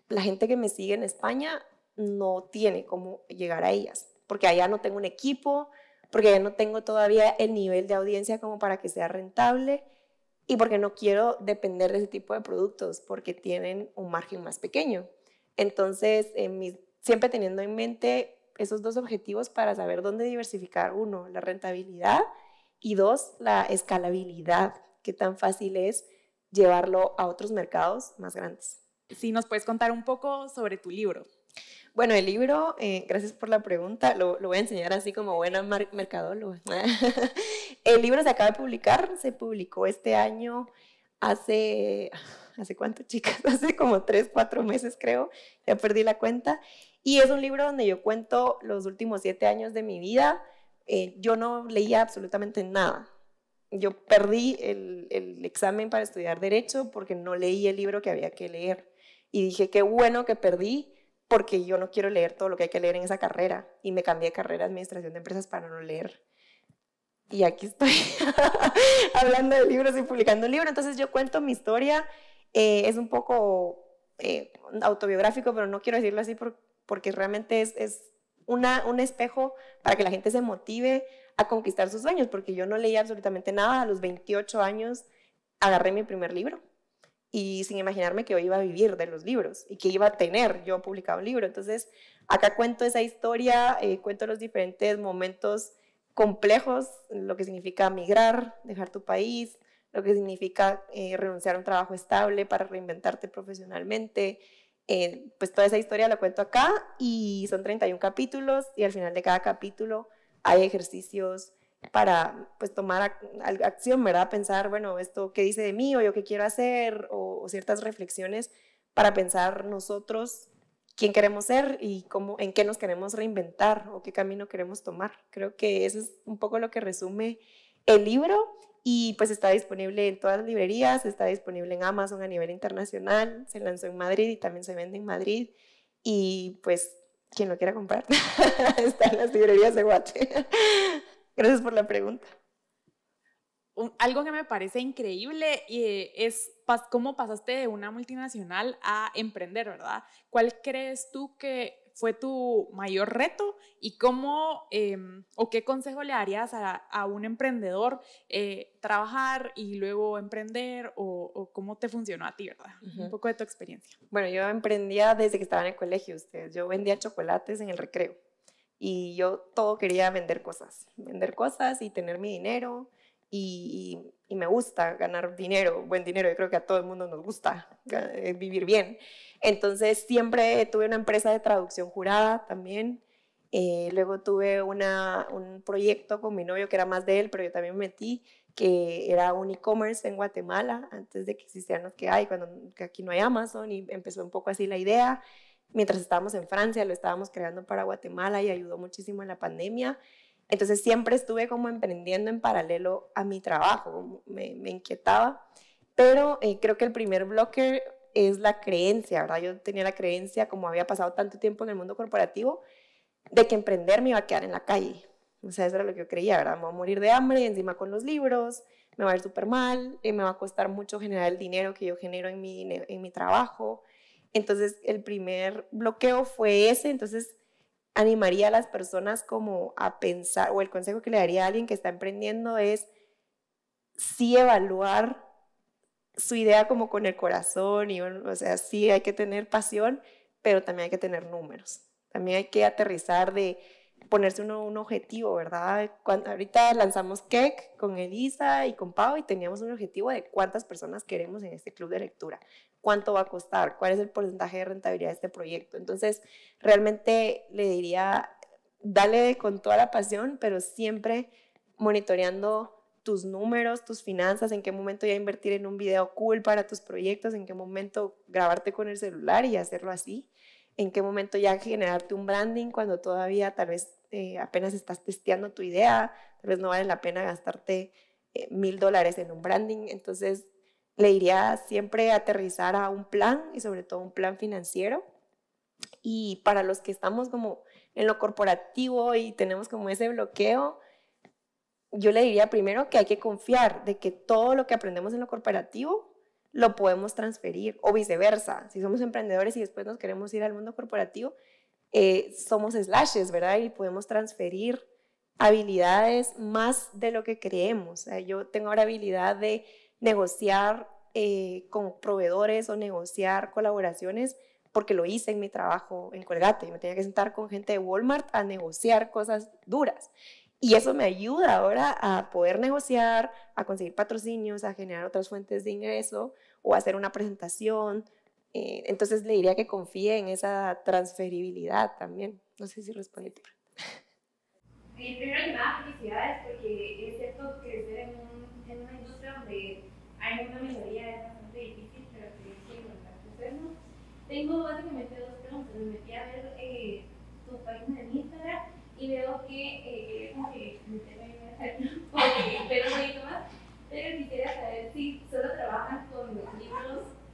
La gente que me sigue en España no tiene cómo llegar a ellas, porque allá no tengo un equipo, porque allá no tengo todavía el nivel de audiencia como para que sea rentable y porque no quiero depender de ese tipo de productos, porque tienen un margen más pequeño. Entonces, eh, siempre teniendo en mente esos dos objetivos para saber dónde diversificar uno, la rentabilidad y dos, la escalabilidad, qué tan fácil es llevarlo a otros mercados más grandes. Si nos puedes contar un poco sobre tu libro. Bueno, el libro, eh, gracias por la pregunta, lo, lo, voy a enseñar así como buena mercadóloga. el libro se acaba de publicar, se publicó este año hace, ¿hace cuánto chicas? Hace como tres, cuatro meses creo, ya perdí la cuenta. Y es un libro donde yo cuento los últimos siete años de mi vida, eh, yo no leía absolutamente nada. Yo perdí el, examen para estudiar derecho porque no leí el libro que había que leer. Y dije, qué bueno que perdí porque yo no quiero leer todo lo que hay que leer en esa carrera. Y me cambié de carrera de administración de empresas para no leer. Y aquí estoy hablando de libros y publicando un libro. Entonces yo cuento mi historia. Eh, es un poco eh, autobiográfico, pero no quiero decirlo así porque realmente es un espejo para que la gente se motive a conquistar sus sueños, porque yo no leía absolutamente nada. A los 28 años agarré mi primer libro y sin imaginarme que yo iba a vivir de los libros y que iba a tener yo publicado un libro. Entonces, acá cuento esa historia, eh, cuento los diferentes momentos complejos, lo que significa migrar, dejar tu país, lo que significa eh, renunciar a un trabajo estable para reinventarte profesionalmente, eh, pues toda esa historia la cuento acá y son 31 capítulos y al final de cada capítulo hay ejercicios para pues tomar acción, ¿verdad? Pensar, bueno, esto qué dice de mí o yo qué quiero hacer o, ciertas reflexiones para pensar nosotros quién queremos ser y cómo, en qué nos queremos reinventar o qué camino queremos tomar. Creo que eso es un poco lo que resume el libro y pues está disponible en todas las librerías, está disponible en Amazon a nivel internacional, se lanzó en Madrid y también se vende en Madrid y pues quien lo quiera comprar está en las librerías de Guate. Gracias por la pregunta. algo que me parece increíble eh, es cómo pasaste de una multinacional a emprender, ¿verdad? ¿Cuál crees tú que fue tu mayor reto y cómo em, o qué consejo le darías a, a un emprendedor eh, trabajar y luego emprender o, cómo te funcionó a ti, ¿verdad? Un poco de tu experiencia. Bueno, yo emprendía desde que estaba en el colegio, ustedes. Yo vendía chocolates en el recreo y yo todo quería vender cosas, vender cosas y tener mi dinero y, me gusta ganar dinero, buen dinero. Yo creo que a todo el mundo nos gusta eh, vivir bien. Entonces siempre tuve una empresa de traducción jurada también. Eh, luego tuve un proyecto con mi novio que era más de él, pero yo también metí, que era un e-commerce en Guatemala, antes de que existieran los que hay, cuando aquí no hay Amazon, y empezó un poco así la idea. Mientras estábamos en Francia, lo estábamos creando para Guatemala y ayudó muchísimo en la pandemia. Entonces siempre estuve como emprendiendo en paralelo a mi trabajo, me, inquietaba, pero eh, creo que el primer blocker es la creencia, ¿verdad? Yo tenía la creencia, como había pasado tanto tiempo en el mundo corporativo, de que emprender me iba a quedar en la calle. O sea, eso era lo que yo creía, ¿verdad? Me voy a morir de hambre, encima con los libros, me va a ir súper mal, eh, me va a costar mucho generar el dinero que yo genero en en mi trabajo. Entonces, el primer bloqueo fue ese, entonces animaría a las personas como a pensar, o el consejo que le daría a alguien que está emprendiendo es sí evaluar su idea como con el corazón, y o sea, sí hay que tener pasión, pero también hay que tener números, también hay que aterrizar de ponerse un objetivo, ¿verdad? ahorita lanzamos Cake con Elisa y con Pau y teníamos un objetivo de cuántas personas queremos en este club de lectura, cuánto va a costar, cuál es el porcentaje de rentabilidad de este proyecto. Entonces, realmente le diría, dale con toda la pasión, pero siempre monitoreando tus números, tus finanzas, en qué momento ya invertir en un video cool para tus proyectos, en qué momento grabarte con el celular y hacerlo así en qué momento ya generarte un branding cuando todavía tal vez eh, apenas estás testeando tu idea, tal vez no vale la pena gastarte eh, mil dólares en un branding. Entonces, le diría siempre aterrizar a un plan y sobre todo un plan financiero. Y para los que estamos como en lo corporativo y tenemos como ese bloqueo, yo le diría primero que hay que confiar de que todo lo que aprendemos en lo corporativo lo podemos transferir o viceversa. Si somos emprendedores y después nos queremos ir al mundo corporativo, eh, somos slashes, ¿verdad? Y podemos transferir habilidades más de lo que creemos. yo tengo ahora habilidad de negociar eh, con proveedores o negociar colaboraciones porque lo hice en mi trabajo en Colgate. Me tenía que sentar con gente de Walmart a negociar cosas duras. Y eso me ayuda ahora a poder negociar, a conseguir patrocinios, a generar otras fuentes de ingreso o hacer una presentación. Eh, entonces le diría que confíe en esa transferibilidad también. No sé si respondí tu pregunta. primer primero que felicidades, porque es cierto que crecer en, una industria donde hay una minoría es bastante difícil, pero que sí, no Tengo básicamente dos preguntas. Me metí a ver eh, tu página en Instagram y veo que eh, como que me en que pero no hay más. Pero quisiera saber si solo trabajan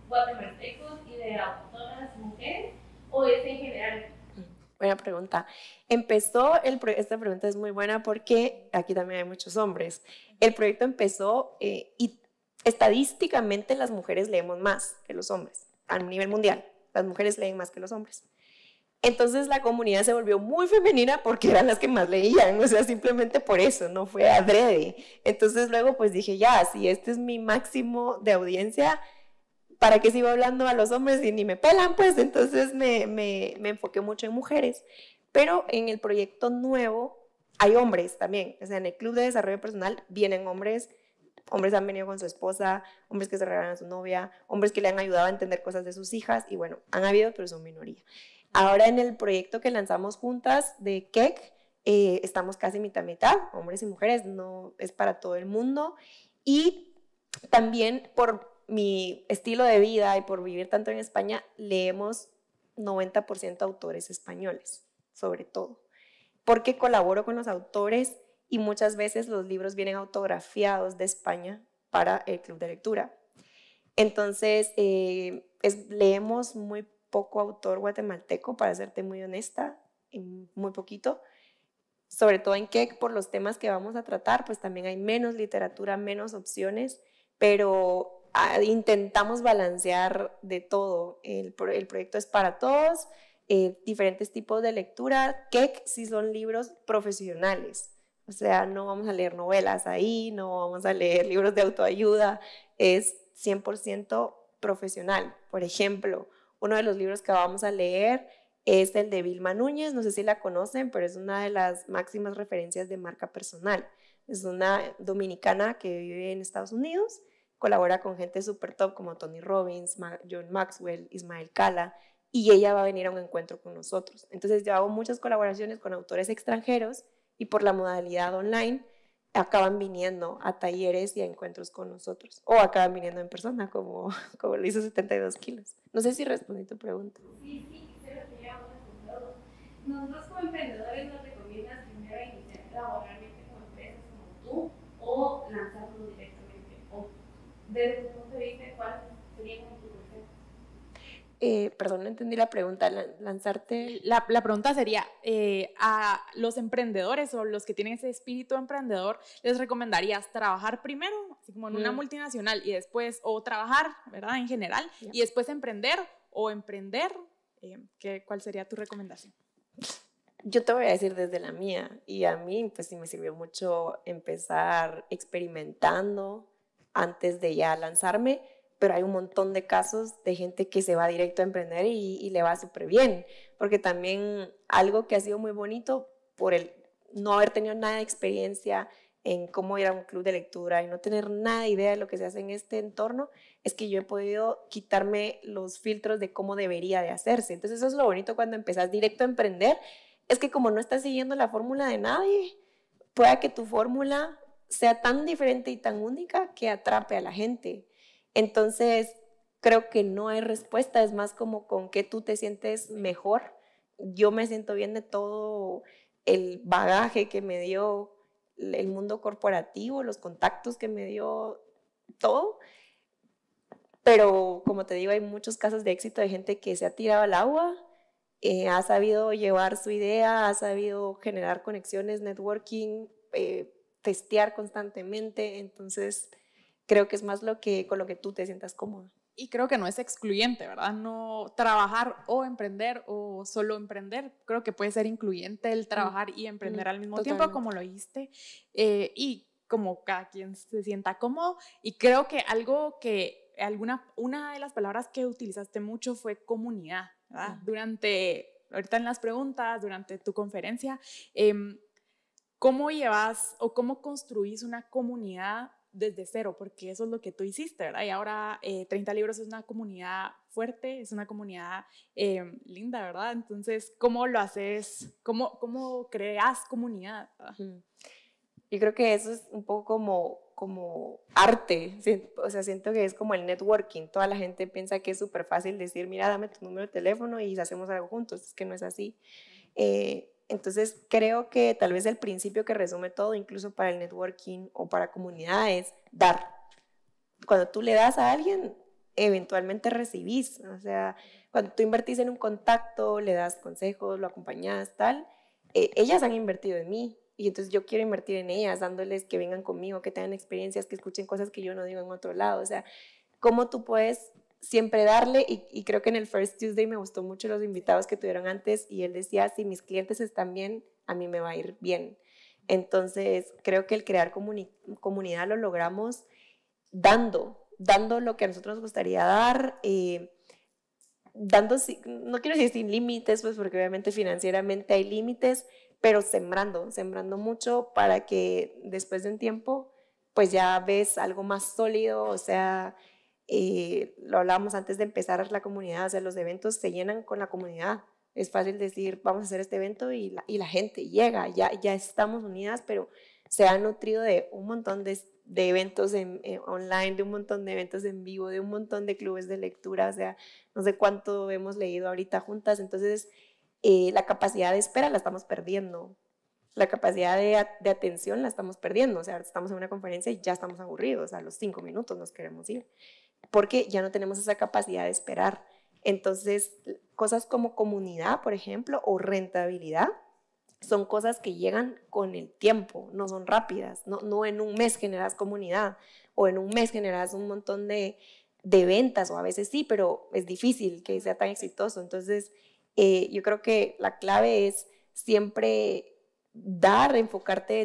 guatemaltecos y de autónomas mujeres o es en general? Buena pregunta. Empezó, el proyecto. esta pregunta es muy buena porque aquí también hay muchos hombres. El proyecto empezó eh, y estadísticamente las mujeres leemos más que los hombres a nivel mundial. Las mujeres leen más que los hombres. Entonces la comunidad se volvió muy femenina porque eran las que más leían, o sea, simplemente por eso, no fue adrede. Entonces luego pues dije, ya, si este es mi máximo de audiencia, ¿para que sigo hablando a los hombres y ni me pelan? Pues entonces me, enfoqué mucho en mujeres. Pero en el proyecto nuevo hay hombres también. O sea, en el Club de Desarrollo Personal vienen hombres, hombres han venido con su esposa, hombres que se regalan a su novia, hombres que le han ayudado a entender cosas de sus hijas y bueno, han habido, pero son minoría. Ahora en el proyecto que lanzamos juntas de KEC, eh, estamos casi mitad-mitad, hombres y mujeres, no es para todo el mundo. Y también por mi estilo de vida y por vivir tanto en España, leemos 90% autores españoles, sobre todo, porque colaboro con los autores y muchas veces los libros vienen autografiados de España para el club de lectura. Entonces, eh, leemos muy poco autor guatemalteco, para serte muy honesta, muy poquito. Sobre todo en que por los temas que vamos a tratar, pues también hay menos literatura, menos opciones, pero intentamos balancear de todo. El, proyecto es para todos, eh, diferentes tipos de lectura, que si son libros profesionales. O sea, no vamos a leer novelas ahí, no vamos a leer libros de autoayuda, es 100% profesional. Por ejemplo, uno de los libros que vamos a leer es el de Vilma Núñez, no sé si la conocen, pero es una de las máximas referencias de marca personal. Es una dominicana que vive en Estados Unidos colabora con gente súper top como Tony Robbins, John Maxwell, Ismael Cala, y ella va a venir a un encuentro con nosotros. Entonces yo hago muchas colaboraciones con autores extranjeros y por la modalidad online acaban viniendo a talleres y a encuentros con nosotros o acaban viniendo en persona como, como lo hizo 72 kilos. No sé si respondí tu pregunta. Sí, sí, Nosotros como emprendedores nos recomiendas primero iniciar a realmente con empresas como tú o lanzar desde punto ¿cuál sería eh, perdón, no entendí la pregunta, lanzarte. La, pregunta sería, eh, a los emprendedores o los que tienen ese espíritu emprendedor, ¿les recomendarías trabajar primero, así como en una mm. multinacional, y después, o trabajar, ¿verdad? En general, y después emprender o emprender? Eh, ¿qué, ¿Cuál sería tu recomendación? Yo te voy a decir desde la mía, y a mí, pues sí me sirvió mucho empezar experimentando antes de ya lanzarme, pero hay un montón de casos de gente que se va directo a emprender y, le va súper bien, porque también algo que ha sido muy bonito por el no haber tenido nada de experiencia en cómo ir a un club de lectura y no tener nada de idea de lo que se hace en este entorno, es que yo he podido quitarme los filtros de cómo debería de hacerse. Entonces eso es lo bonito cuando empezás directo a emprender, es que como no estás siguiendo la fórmula de nadie, pueda que tu fórmula sea tan diferente y tan única que atrape a la gente. Entonces, creo que no hay respuesta, es más como con qué tú te sientes mejor. Yo me siento bien de todo el bagaje que me dio el mundo corporativo, los contactos que me dio, todo. Pero como te digo, hay muchos casos de éxito de gente que se ha tirado al agua, eh, ha sabido llevar su idea, ha sabido generar conexiones, networking, eh, testear constantemente, entonces creo que es más lo que con lo que tú te sientas cómodo. Y creo que no es excluyente, ¿verdad? No trabajar o emprender o solo emprender. Creo que puede ser incluyente el trabajar y emprender mm, al mismo tiempo, como lo oíste, eh, y como cada quien se sienta cómodo. Y creo que algo que, alguna, una de las palabras que utilizaste mucho fue comunidad, ¿verdad? Durante, ahorita en las preguntas, durante tu conferencia, eh, ¿Cómo llevas o cómo construís una comunidad desde cero? Porque eso es lo que tú hiciste, ¿verdad? Y ahora 30 eh, Libros es una comunidad fuerte, es una comunidad em, linda, ¿verdad? Entonces, ¿cómo lo haces? ¿Cómo, cómo creas comunidad? Ah. Yo creo que eso es un poco como, como arte, o sea, siento que es como el networking, toda la gente piensa que es súper fácil decir, mira, dame tu número de teléfono y hacemos algo juntos, es que no es así. Eh, entonces, creo que tal vez el principio que resume todo, incluso para el networking o para comunidades, dar. Cuando tú le das a alguien, eventualmente recibís. O sea, cuando tú invertís en un contacto, le das consejos, lo acompañas, tal, eh, ellas han invertido en mí. Y entonces yo quiero invertir en ellas, dándoles que vengan conmigo, que tengan experiencias, que escuchen cosas que yo no digo en otro lado. O sea, cómo tú puedes siempre darle y, creo que en el First Tuesday me gustó mucho los invitados que tuvieron antes y él decía, si mis clientes están bien, a mí me va a ir bien. Entonces, creo que el crear comunidad lo logramos dando, dando lo que a nosotros nos gustaría dar, eh, dando, no quiero decir sin límites, pues porque obviamente financieramente hay límites, pero sembrando, sembrando mucho para que después de un tiempo, pues ya ves algo más sólido, o sea, eh, lo hablábamos antes de empezar la comunidad, o sea, los eventos se llenan con la comunidad. Es fácil decir, vamos a hacer este evento y la, gente llega, ya, estamos unidas, pero se ha nutrido de un montón de, eventos en, eh, online, de un montón de eventos en vivo, de un montón de clubes de lectura, o sea, no sé cuánto hemos leído ahorita juntas, entonces eh, la capacidad de espera la estamos perdiendo, la capacidad de, de, atención la estamos perdiendo, o sea, estamos en una conferencia y ya estamos aburridos, a los cinco minutos nos queremos ir porque ya no tenemos esa capacidad de esperar. Entonces, cosas como comunidad, por ejemplo, o rentabilidad, son cosas que llegan con el tiempo, no son rápidas, no, en un mes generas comunidad o en un mes generas un montón de, ventas, o a veces sí, pero es difícil que sea tan exitoso. Entonces, eh, yo creo que la clave es siempre dar, enfocarte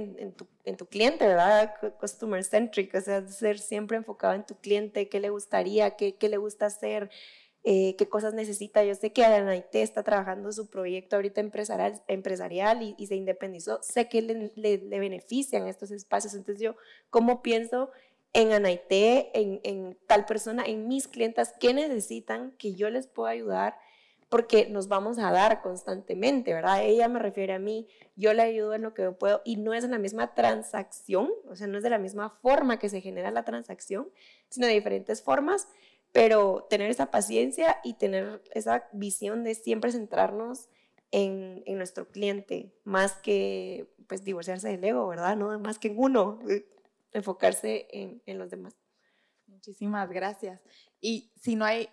en, tu, cliente, ¿verdad? Customer centric, o sea, ser siempre enfocado en tu cliente, qué le gustaría, qué, le gusta hacer, eh, qué cosas necesita. Yo sé que Anaite está trabajando su proyecto ahorita empresarial, empresarial y, se independizó. Sé que le, benefician estos espacios. Entonces yo, ¿cómo pienso en Anaite, en, tal persona, en mis clientas, qué necesitan que yo les pueda ayudar? porque nos vamos a dar constantemente, ¿verdad? Ella me refiere a mí, yo le ayudo en lo que yo puedo y no es la misma transacción, o sea, no es de la misma forma que se genera la transacción, sino de diferentes formas, pero tener esa paciencia y tener esa visión de siempre centrarnos en, nuestro cliente, más que, pues, divorciarse del ego, ¿verdad? No más que en uno, enfocarse en, en los demás. Muchísimas gracias. Y si no hay,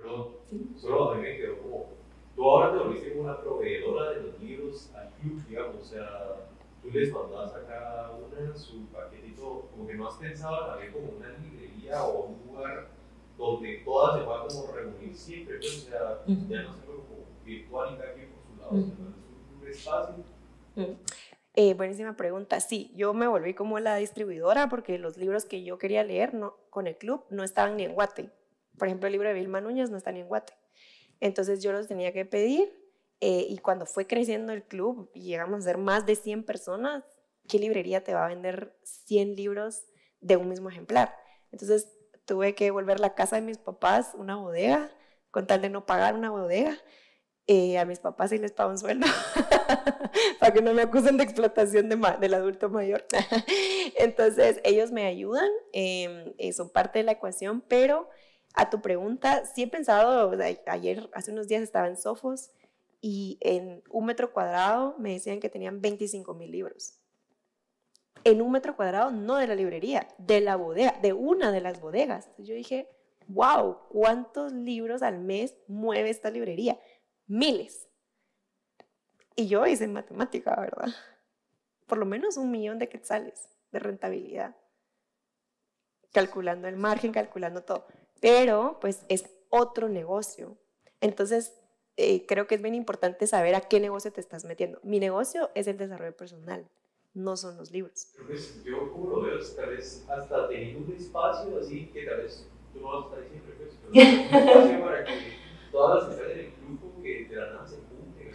perdón, sí. solo me quedó como, tú ahora te volviste como una proveedora de los libros al club, digamos, o sea, tú les mandabas a cada una su paquetito, como que no has pensado también como una librería o un lugar donde todas se van como reunir siempre, pues, o sea, mm. ya no se vuelve como virtual y cada por su lado, mm. es un espacio. Mm. Eh, buenísima pregunta. Sí, yo me volví como la distribuidora porque los libros que yo quería leer no, con el club no estaban ni en Guate. Por ejemplo, el libro de Vilma Núñez no está ni en Guate. Entonces yo los tenía que pedir eh, y cuando fue creciendo el club y llegamos a ser más de 100 personas, ¿qué librería te va a vender 100 libros de un mismo ejemplar? Entonces tuve que volver la casa de mis papás, una bodega, con tal de no pagar una bodega. Eh, a mis papás y les pago un sueldo para que no me acusen de explotación de del adulto mayor. Entonces, ellos me ayudan, em, eh, son parte de la ecuación, pero a tu pregunta, sí he pensado, ayer, hace unos días estaba en Sofos y en un metro cuadrado me decían que tenían 25 mil libros. En un metro cuadrado, no de la librería, de la bodega, de una de las bodegas. Yo dije, wow, ¿cuántos libros al mes mueve esta librería? Miles. Y yo hice matemática, ¿verdad? Por lo menos un millón de quetzales de rentabilidad. Calculando el margen, calculando todo pero pues es otro negocio. Entonces, eh, creo que es bien importante saber a qué negocio te estás metiendo. Mi negocio es el desarrollo personal, no son los libros. Pues yo como de veo, tal vez hasta teniendo un espacio así, que tal vez tú vas a estar siempre, pues, un espacio para que todas las que están en el grupo que nada se junten.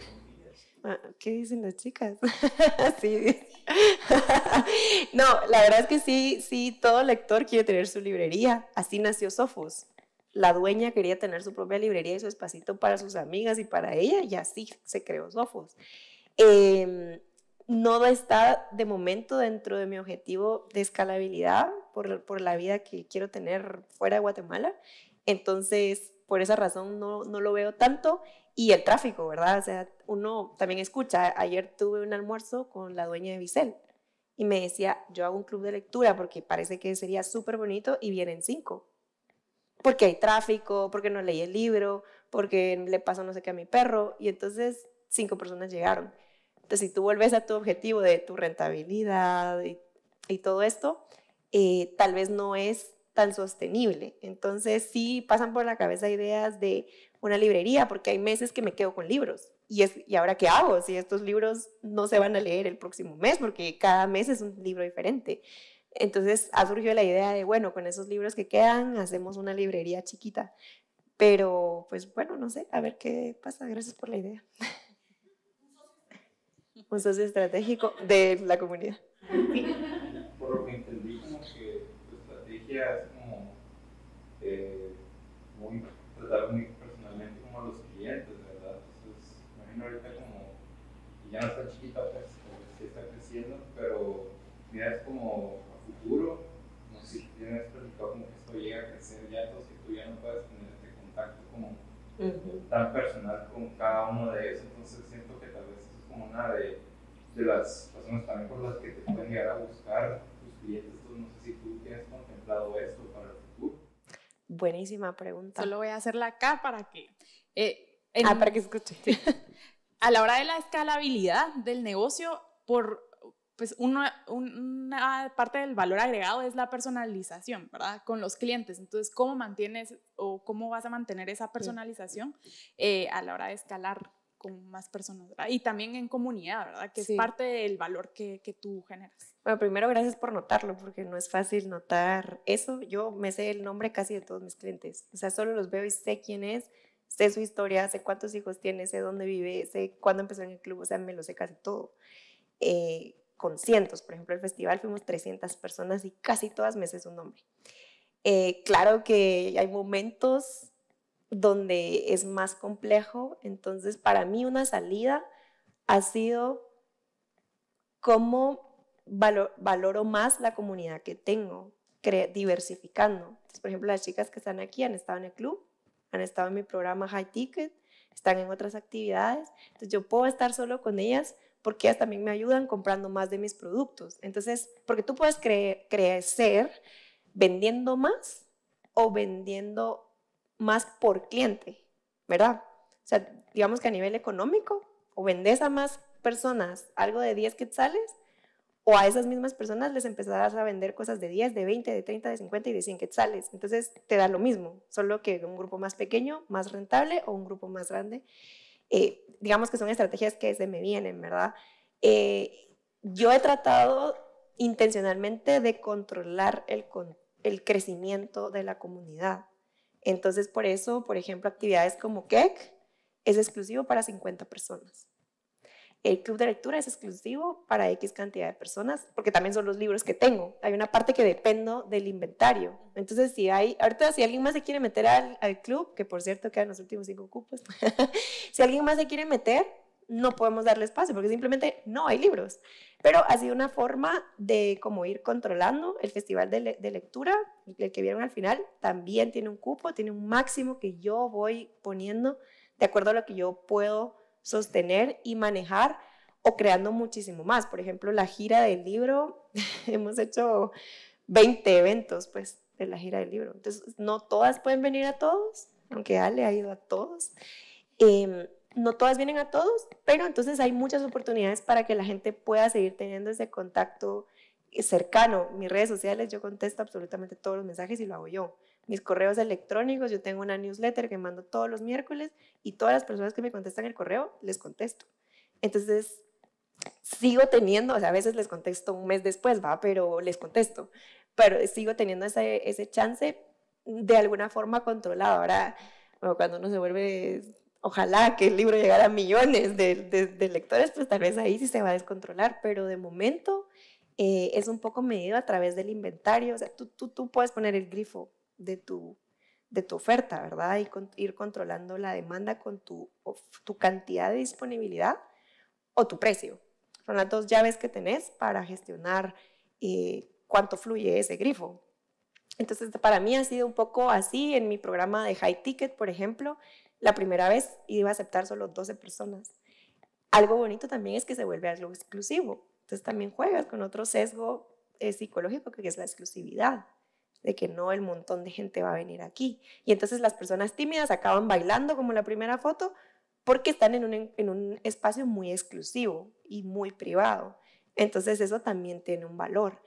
Ah, ¿Qué dicen las chicas? sí, no, la verdad es que sí, sí, todo lector quiere tener su librería. Así nació Sofos. La dueña quería tener su propia librería y su espacito para sus amigas y para ella, y así se creó Sofos. Em, no está de momento dentro de mi objetivo de escalabilidad por, la vida que quiero tener fuera de Guatemala. Entonces, por esa razón no, no lo veo tanto y el tráfico, ¿verdad? O sea, uno también escucha, ayer tuve un almuerzo con la dueña de Bicel y me decía, yo hago un club de lectura porque parece que sería súper bonito y vienen cinco. Porque hay tráfico, porque no leí el libro, porque le pasó no sé qué a mi perro y entonces cinco personas llegaron. Entonces, si tú vuelves a tu objetivo de tu rentabilidad y, todo esto, eh, tal vez no es tan sostenible. Entonces sí pasan por la cabeza ideas de una librería, porque hay meses que me quedo con libros. Y, es, ¿Y ahora qué hago? Si estos libros no se van a leer el próximo mes, porque cada mes es un libro diferente. Entonces ha surgido la idea de, bueno, con esos libros que quedan, hacemos una librería chiquita. Pero, pues bueno, no sé, a ver qué pasa. Gracias por la idea. Un socio estratégico de la comunidad es como eh, muy, tratar muy personalmente como los clientes, ¿verdad? Entonces, imagino ahorita como, y ya no está chiquita, pues, sí está creciendo, pero mira, es como a futuro, no sé si tienes platicado como que esto llega a crecer ya, entonces tú ya no puedes tener este contacto como tan personal con cada uno de ellos, entonces siento que tal vez eso es como una de, de las razones también por las que te pueden llegar a buscar clientes. no sé si tú tienes contemplado esto para el futuro. Buenísima pregunta. Solo voy a hacerla acá para que... Eh, ah, para que escuche. a la hora de la escalabilidad del negocio, por pues una, una, parte del valor agregado es la personalización, ¿verdad? Con los clientes. Entonces, ¿cómo mantienes o cómo vas a mantener esa personalización eh, a la hora de escalar con más personas? ¿verdad? Y también en comunidad, ¿verdad? Que es parte del valor que tú generas. Bueno, primero gracias por notarlo, porque no es fácil notar eso. Yo me sé el nombre casi de todos mis clientes. O sea, solo los veo y sé quién es, sé su historia, sé cuántos hijos tiene, sé dónde vive, sé cuándo empezó en el club, o sea, me lo sé casi todo. Eh, con cientos, por ejemplo, el festival fuimos 300 personas y casi todas me sé su nombre. Eh, claro que hay momentos donde es más complejo, entonces para mí una salida ha sido cómo valoro más la comunidad que tengo, diversificando. Entonces, por ejemplo, las chicas que están aquí han estado en el club, han estado en mi programa High Ticket, están en otras actividades. Entonces, yo puedo estar solo con ellas porque ellas también me ayudan comprando más de mis productos. Entonces, porque tú puedes crecer vendiendo más o vendiendo más por cliente, ¿verdad? O sea, digamos que a nivel económico, o vendes a más personas algo de 10 quetzales o a esas mismas personas les empezarás a vender cosas de 10, de 20, de 30, de 50 y de 100 quetzales. Entonces te da lo mismo, solo que un grupo más pequeño, más rentable o un grupo más grande. Eh, digamos que son estrategias que se me vienen, ¿verdad? Eh, yo he tratado intencionalmente de controlar el, crecimiento de la comunidad. Entonces, por eso, por ejemplo, actividades como CAC es exclusivo para 50 personas el club de lectura es exclusivo para X cantidad de personas, porque también son los libros que tengo. Hay una parte que dependo del inventario. Entonces, si hay, ahorita si alguien más se quiere meter al, club, que por cierto quedan los últimos cinco cupos, si alguien más se quiere meter, no podemos darle espacio porque simplemente no hay libros. Pero ha sido una forma de como ir controlando el festival de, de lectura, el que vieron al final, también tiene un cupo, tiene un máximo que yo voy poniendo de acuerdo a lo que yo puedo sostener y manejar o creando muchísimo más. Por ejemplo, la gira del libro, hemos hecho 20 eventos, pues, de la gira del libro. Entonces, no todas pueden venir a todos, aunque Ale ha ido a todos. Em, no todas vienen a todos, pero entonces hay muchas oportunidades para que la gente pueda seguir teniendo ese contacto cercano. Mis redes sociales, yo contesto absolutamente todos los mensajes y lo hago yo mis correos electrónicos, yo tengo una newsletter que mando todos los miércoles y todas las personas que me contestan el correo, les contesto. Entonces, sigo teniendo, o sea, a veces les contesto un mes después, va, pero les contesto, pero sigo teniendo ese, ese chance de alguna forma controlado. Ahora, cuando uno se vuelve, ojalá que el libro llegara a millones de, lectores, pues tal vez ahí sí se va a descontrolar, pero de momento... Eh, es un poco medido a través del inventario, o sea, tú, tú, tú puedes poner el grifo, de tu, oferta, ¿verdad? Y ir controlando la demanda con tu, cantidad de disponibilidad o tu precio. Son las dos llaves que tenés para gestionar eh, cuánto fluye ese grifo. Entonces, para mí ha sido un poco así en mi programa de High Ticket, por ejemplo. La primera vez iba a aceptar solo 12 personas. Algo bonito también es que se vuelve algo exclusivo. Entonces, también juegas con otro sesgo eh, psicológico que es la exclusividad de que no, el montón de gente va a venir aquí. Y entonces las personas tímidas acaban bailando como la primera foto porque están en un, espacio muy exclusivo y muy privado. Entonces eso también tiene un valor.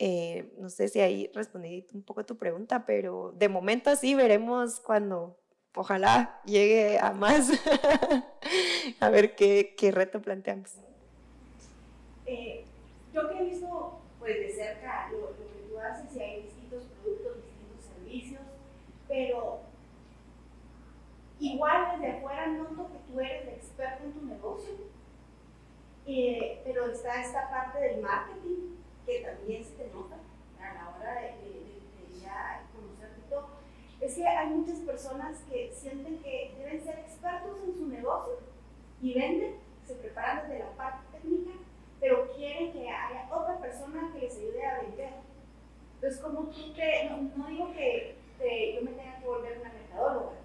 Eh, no sé si ahí respondí un poco a tu pregunta, pero de momento así veremos cuando ojalá llegue a más, a ver qué, reto planteamos. Eh, yo que he visto pues, de cerca pero igual desde afuera noto que tú eres experto en tu negocio, eh, pero está esta parte del marketing que también se te nota a la hora de, ya conocerte todo. Es que hay muchas personas que sienten que deben ser expertos en su negocio y venden, se preparan desde la parte técnica, pero quieren que haya otra persona que les ayude a vender. Entonces, como tú te, no digo que este, yo me tenga que volver una mercadóloga,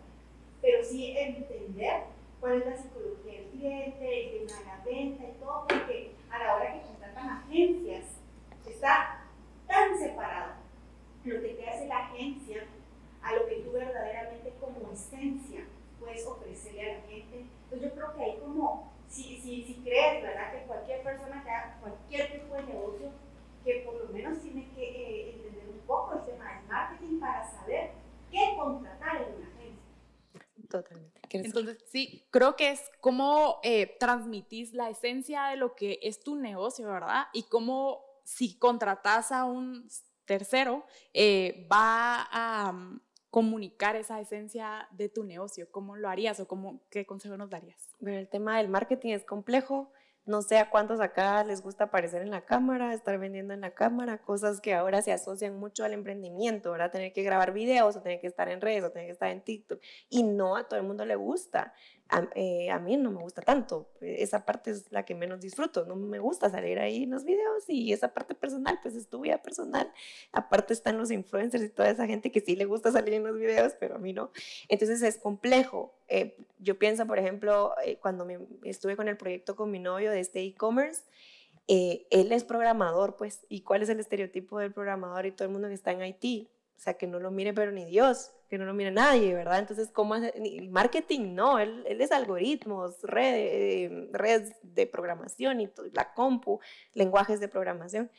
pero sí entender cuál es la psicología del cliente, el tema de la venta y todo, porque a la hora que contratan agencias, está tan separado lo que te hace la agencia a lo que tú verdaderamente como esencia puedes ofrecerle a la gente. Entonces yo creo que hay como, si, si, si crees, ¿verdad? Que cualquier persona que haga cualquier tipo de negocio, que por lo menos tiene que eh, el tema del marketing para saber qué contratar en una agencia. Totalmente. Entonces, sí, creo que es cómo eh, transmitís la esencia de lo que es tu negocio, ¿verdad? Y cómo si contratas a un tercero, eh, va a mm, comunicar esa esencia de tu negocio. ¿Cómo lo harías o cómo, qué consejo nos darías? Bueno, el tema del marketing es complejo no sé a cuántos acá les gusta aparecer en la cámara, estar vendiendo en la cámara, cosas que ahora se asocian mucho al emprendimiento, ahora Tener que grabar videos o tener que estar en redes o tener que estar en TikTok. Y no a todo el mundo le gusta. Eh, a, mí no me gusta tanto. E, esa parte es la que menos disfruto. No me gusta salir ahí en los videos y esa parte personal, pues es tu vida personal. Aparte están los influencers y toda esa gente que sí le gusta salir en los videos, pero a mí no. Entonces es complejo. Eh, yo pienso, por ejemplo, eh, cuando estuve con el proyecto con mi novio de este e-commerce, él es programador, pues, ¿y cuál es el estereotipo del programador y todo el mundo que está en Haití? O sea, que no lo mire pero ni Dios, que no lo mire nadie, ¿verdad? Entonces, ¿cómo es? El marketing no, él, es algoritmos, eh, redes de programación y todo, la compu, lenguajes de programación.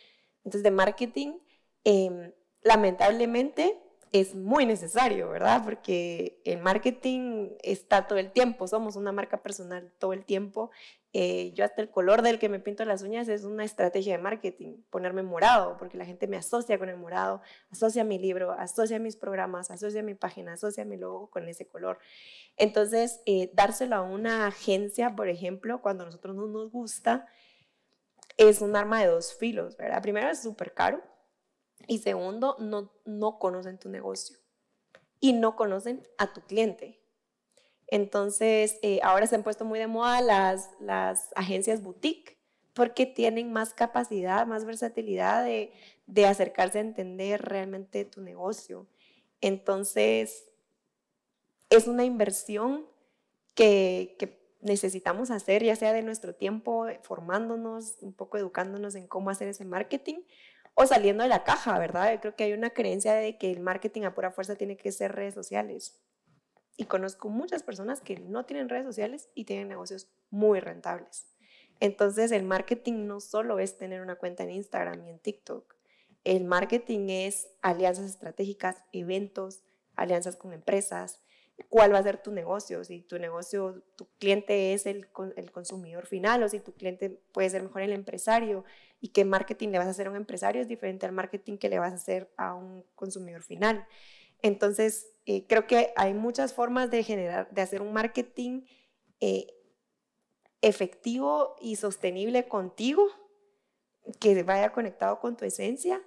Entonces, de marketing, em, lamentablemente, es muy necesario, ¿verdad? Porque el marketing está todo el tiempo, somos una marca personal todo el tiempo eh, yo hasta el color del que me pinto las uñas es una estrategia de marketing, ponerme morado, porque la gente me asocia con el morado, asocia mi libro, asocia mis programas, asocia mi página, asocia mi logo con ese color. Entonces, eh, dárselo a una agencia, por ejemplo, cuando a nosotros no nos gusta, es un arma de dos filos, ¿verdad? Primero, es súper caro y segundo, no conocen tu negocio y no conocen a tu cliente. Entonces, eh, ahora se han puesto muy de moda las, agencias boutique porque tienen más capacidad, más versatilidad de, acercarse a entender realmente tu negocio. Entonces, es una inversión que, que, necesitamos hacer, ya sea de nuestro tiempo, eh, formándonos, un poco educándonos en cómo hacer ese marketing o saliendo de la caja, ¿verdad? Yo creo que hay una creencia de que el marketing a pura fuerza tiene que ser redes sociales. Y conozco muchas personas que no tienen redes sociales y tienen negocios muy rentables. Entonces el marketing no solo es tener una cuenta en Instagram y en TikTok. El marketing es alianzas estratégicas, eventos, alianzas con empresas, cuál va a ser tu negocio, si tu negocio, tu cliente es el, el, consumidor final o si tu cliente puede ser mejor el empresario y qué marketing le vas a hacer a un empresario es diferente al marketing que le vas a hacer a un consumidor final. Entonces, eh, creo que hay muchas formas de generar, de hacer un marketing eh, efectivo y sostenible contigo, que vaya conectado con tu esencia,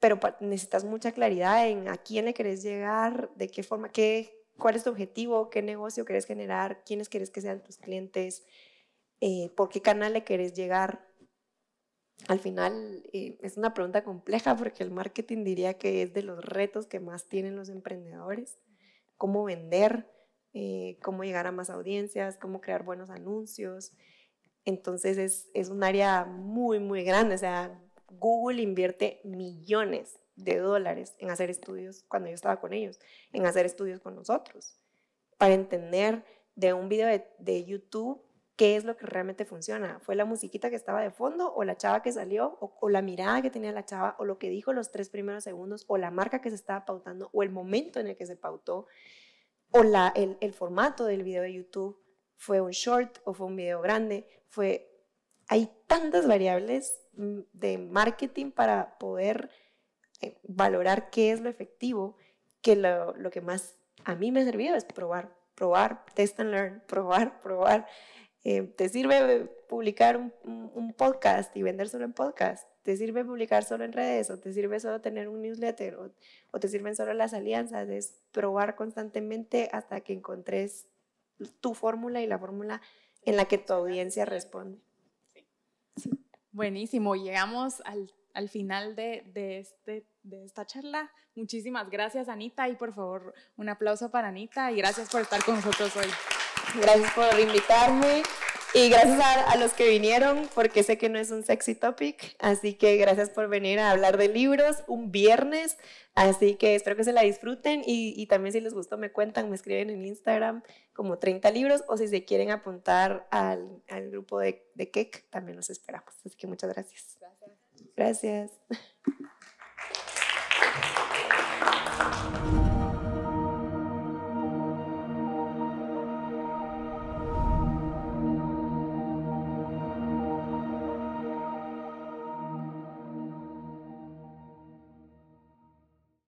pero necesitas mucha claridad en a quién le querés llegar, de qué forma, qué, cuál es tu objetivo, qué negocio querés generar, quiénes querés que sean tus clientes, eh, por qué canal le querés llegar al final eh, es una pregunta compleja porque el marketing diría que es de los retos que más tienen los emprendedores, cómo vender, eh, cómo llegar a más audiencias, cómo crear buenos anuncios. Entonces es, un área muy, muy grande. O sea, Google invierte millones de dólares en hacer estudios cuando yo estaba con ellos, en hacer estudios con nosotros, para entender de un video de YouTube qué es lo que realmente funciona. ¿Fue la musiquita que estaba de fondo o la chava que salió o, la mirada que tenía la chava o lo que dijo los tres primeros segundos o la marca que se estaba pautando o el momento en el que se pautó o la, el, el formato del video de YouTube? ¿Fue un short o fue un video grande? Fue... Hay tantas variables mm, de marketing para poder eh, valorar qué es lo efectivo que lo, lo que más a mí me ha servido es probar, probar, test and learn, probar, probar. Eh, ¿Te sirve publicar un, podcast y vender solo en podcast? ¿Te sirve publicar solo en redes? ¿O te sirve solo tener un newsletter? ¿O, te sirven solo las alianzas? Es probar constantemente hasta que encontres tu fórmula y la fórmula en la que tu audiencia responde. Buenísimo, llegamos al, final de, este, de esta charla. Muchísimas gracias, Anita, y por favor, un aplauso para Anita y gracias por estar con nosotros hoy. Gracias por invitarme y gracias a, los que vinieron, porque sé que no es un sexy topic, así que gracias por venir a hablar de libros un viernes, así que espero que se la disfruten y, también si les gustó me cuentan, me escriben en Instagram como 30 libros o si se quieren apuntar al, al grupo de, de también los esperamos. Así que muchas gracias. Gracias. gracias.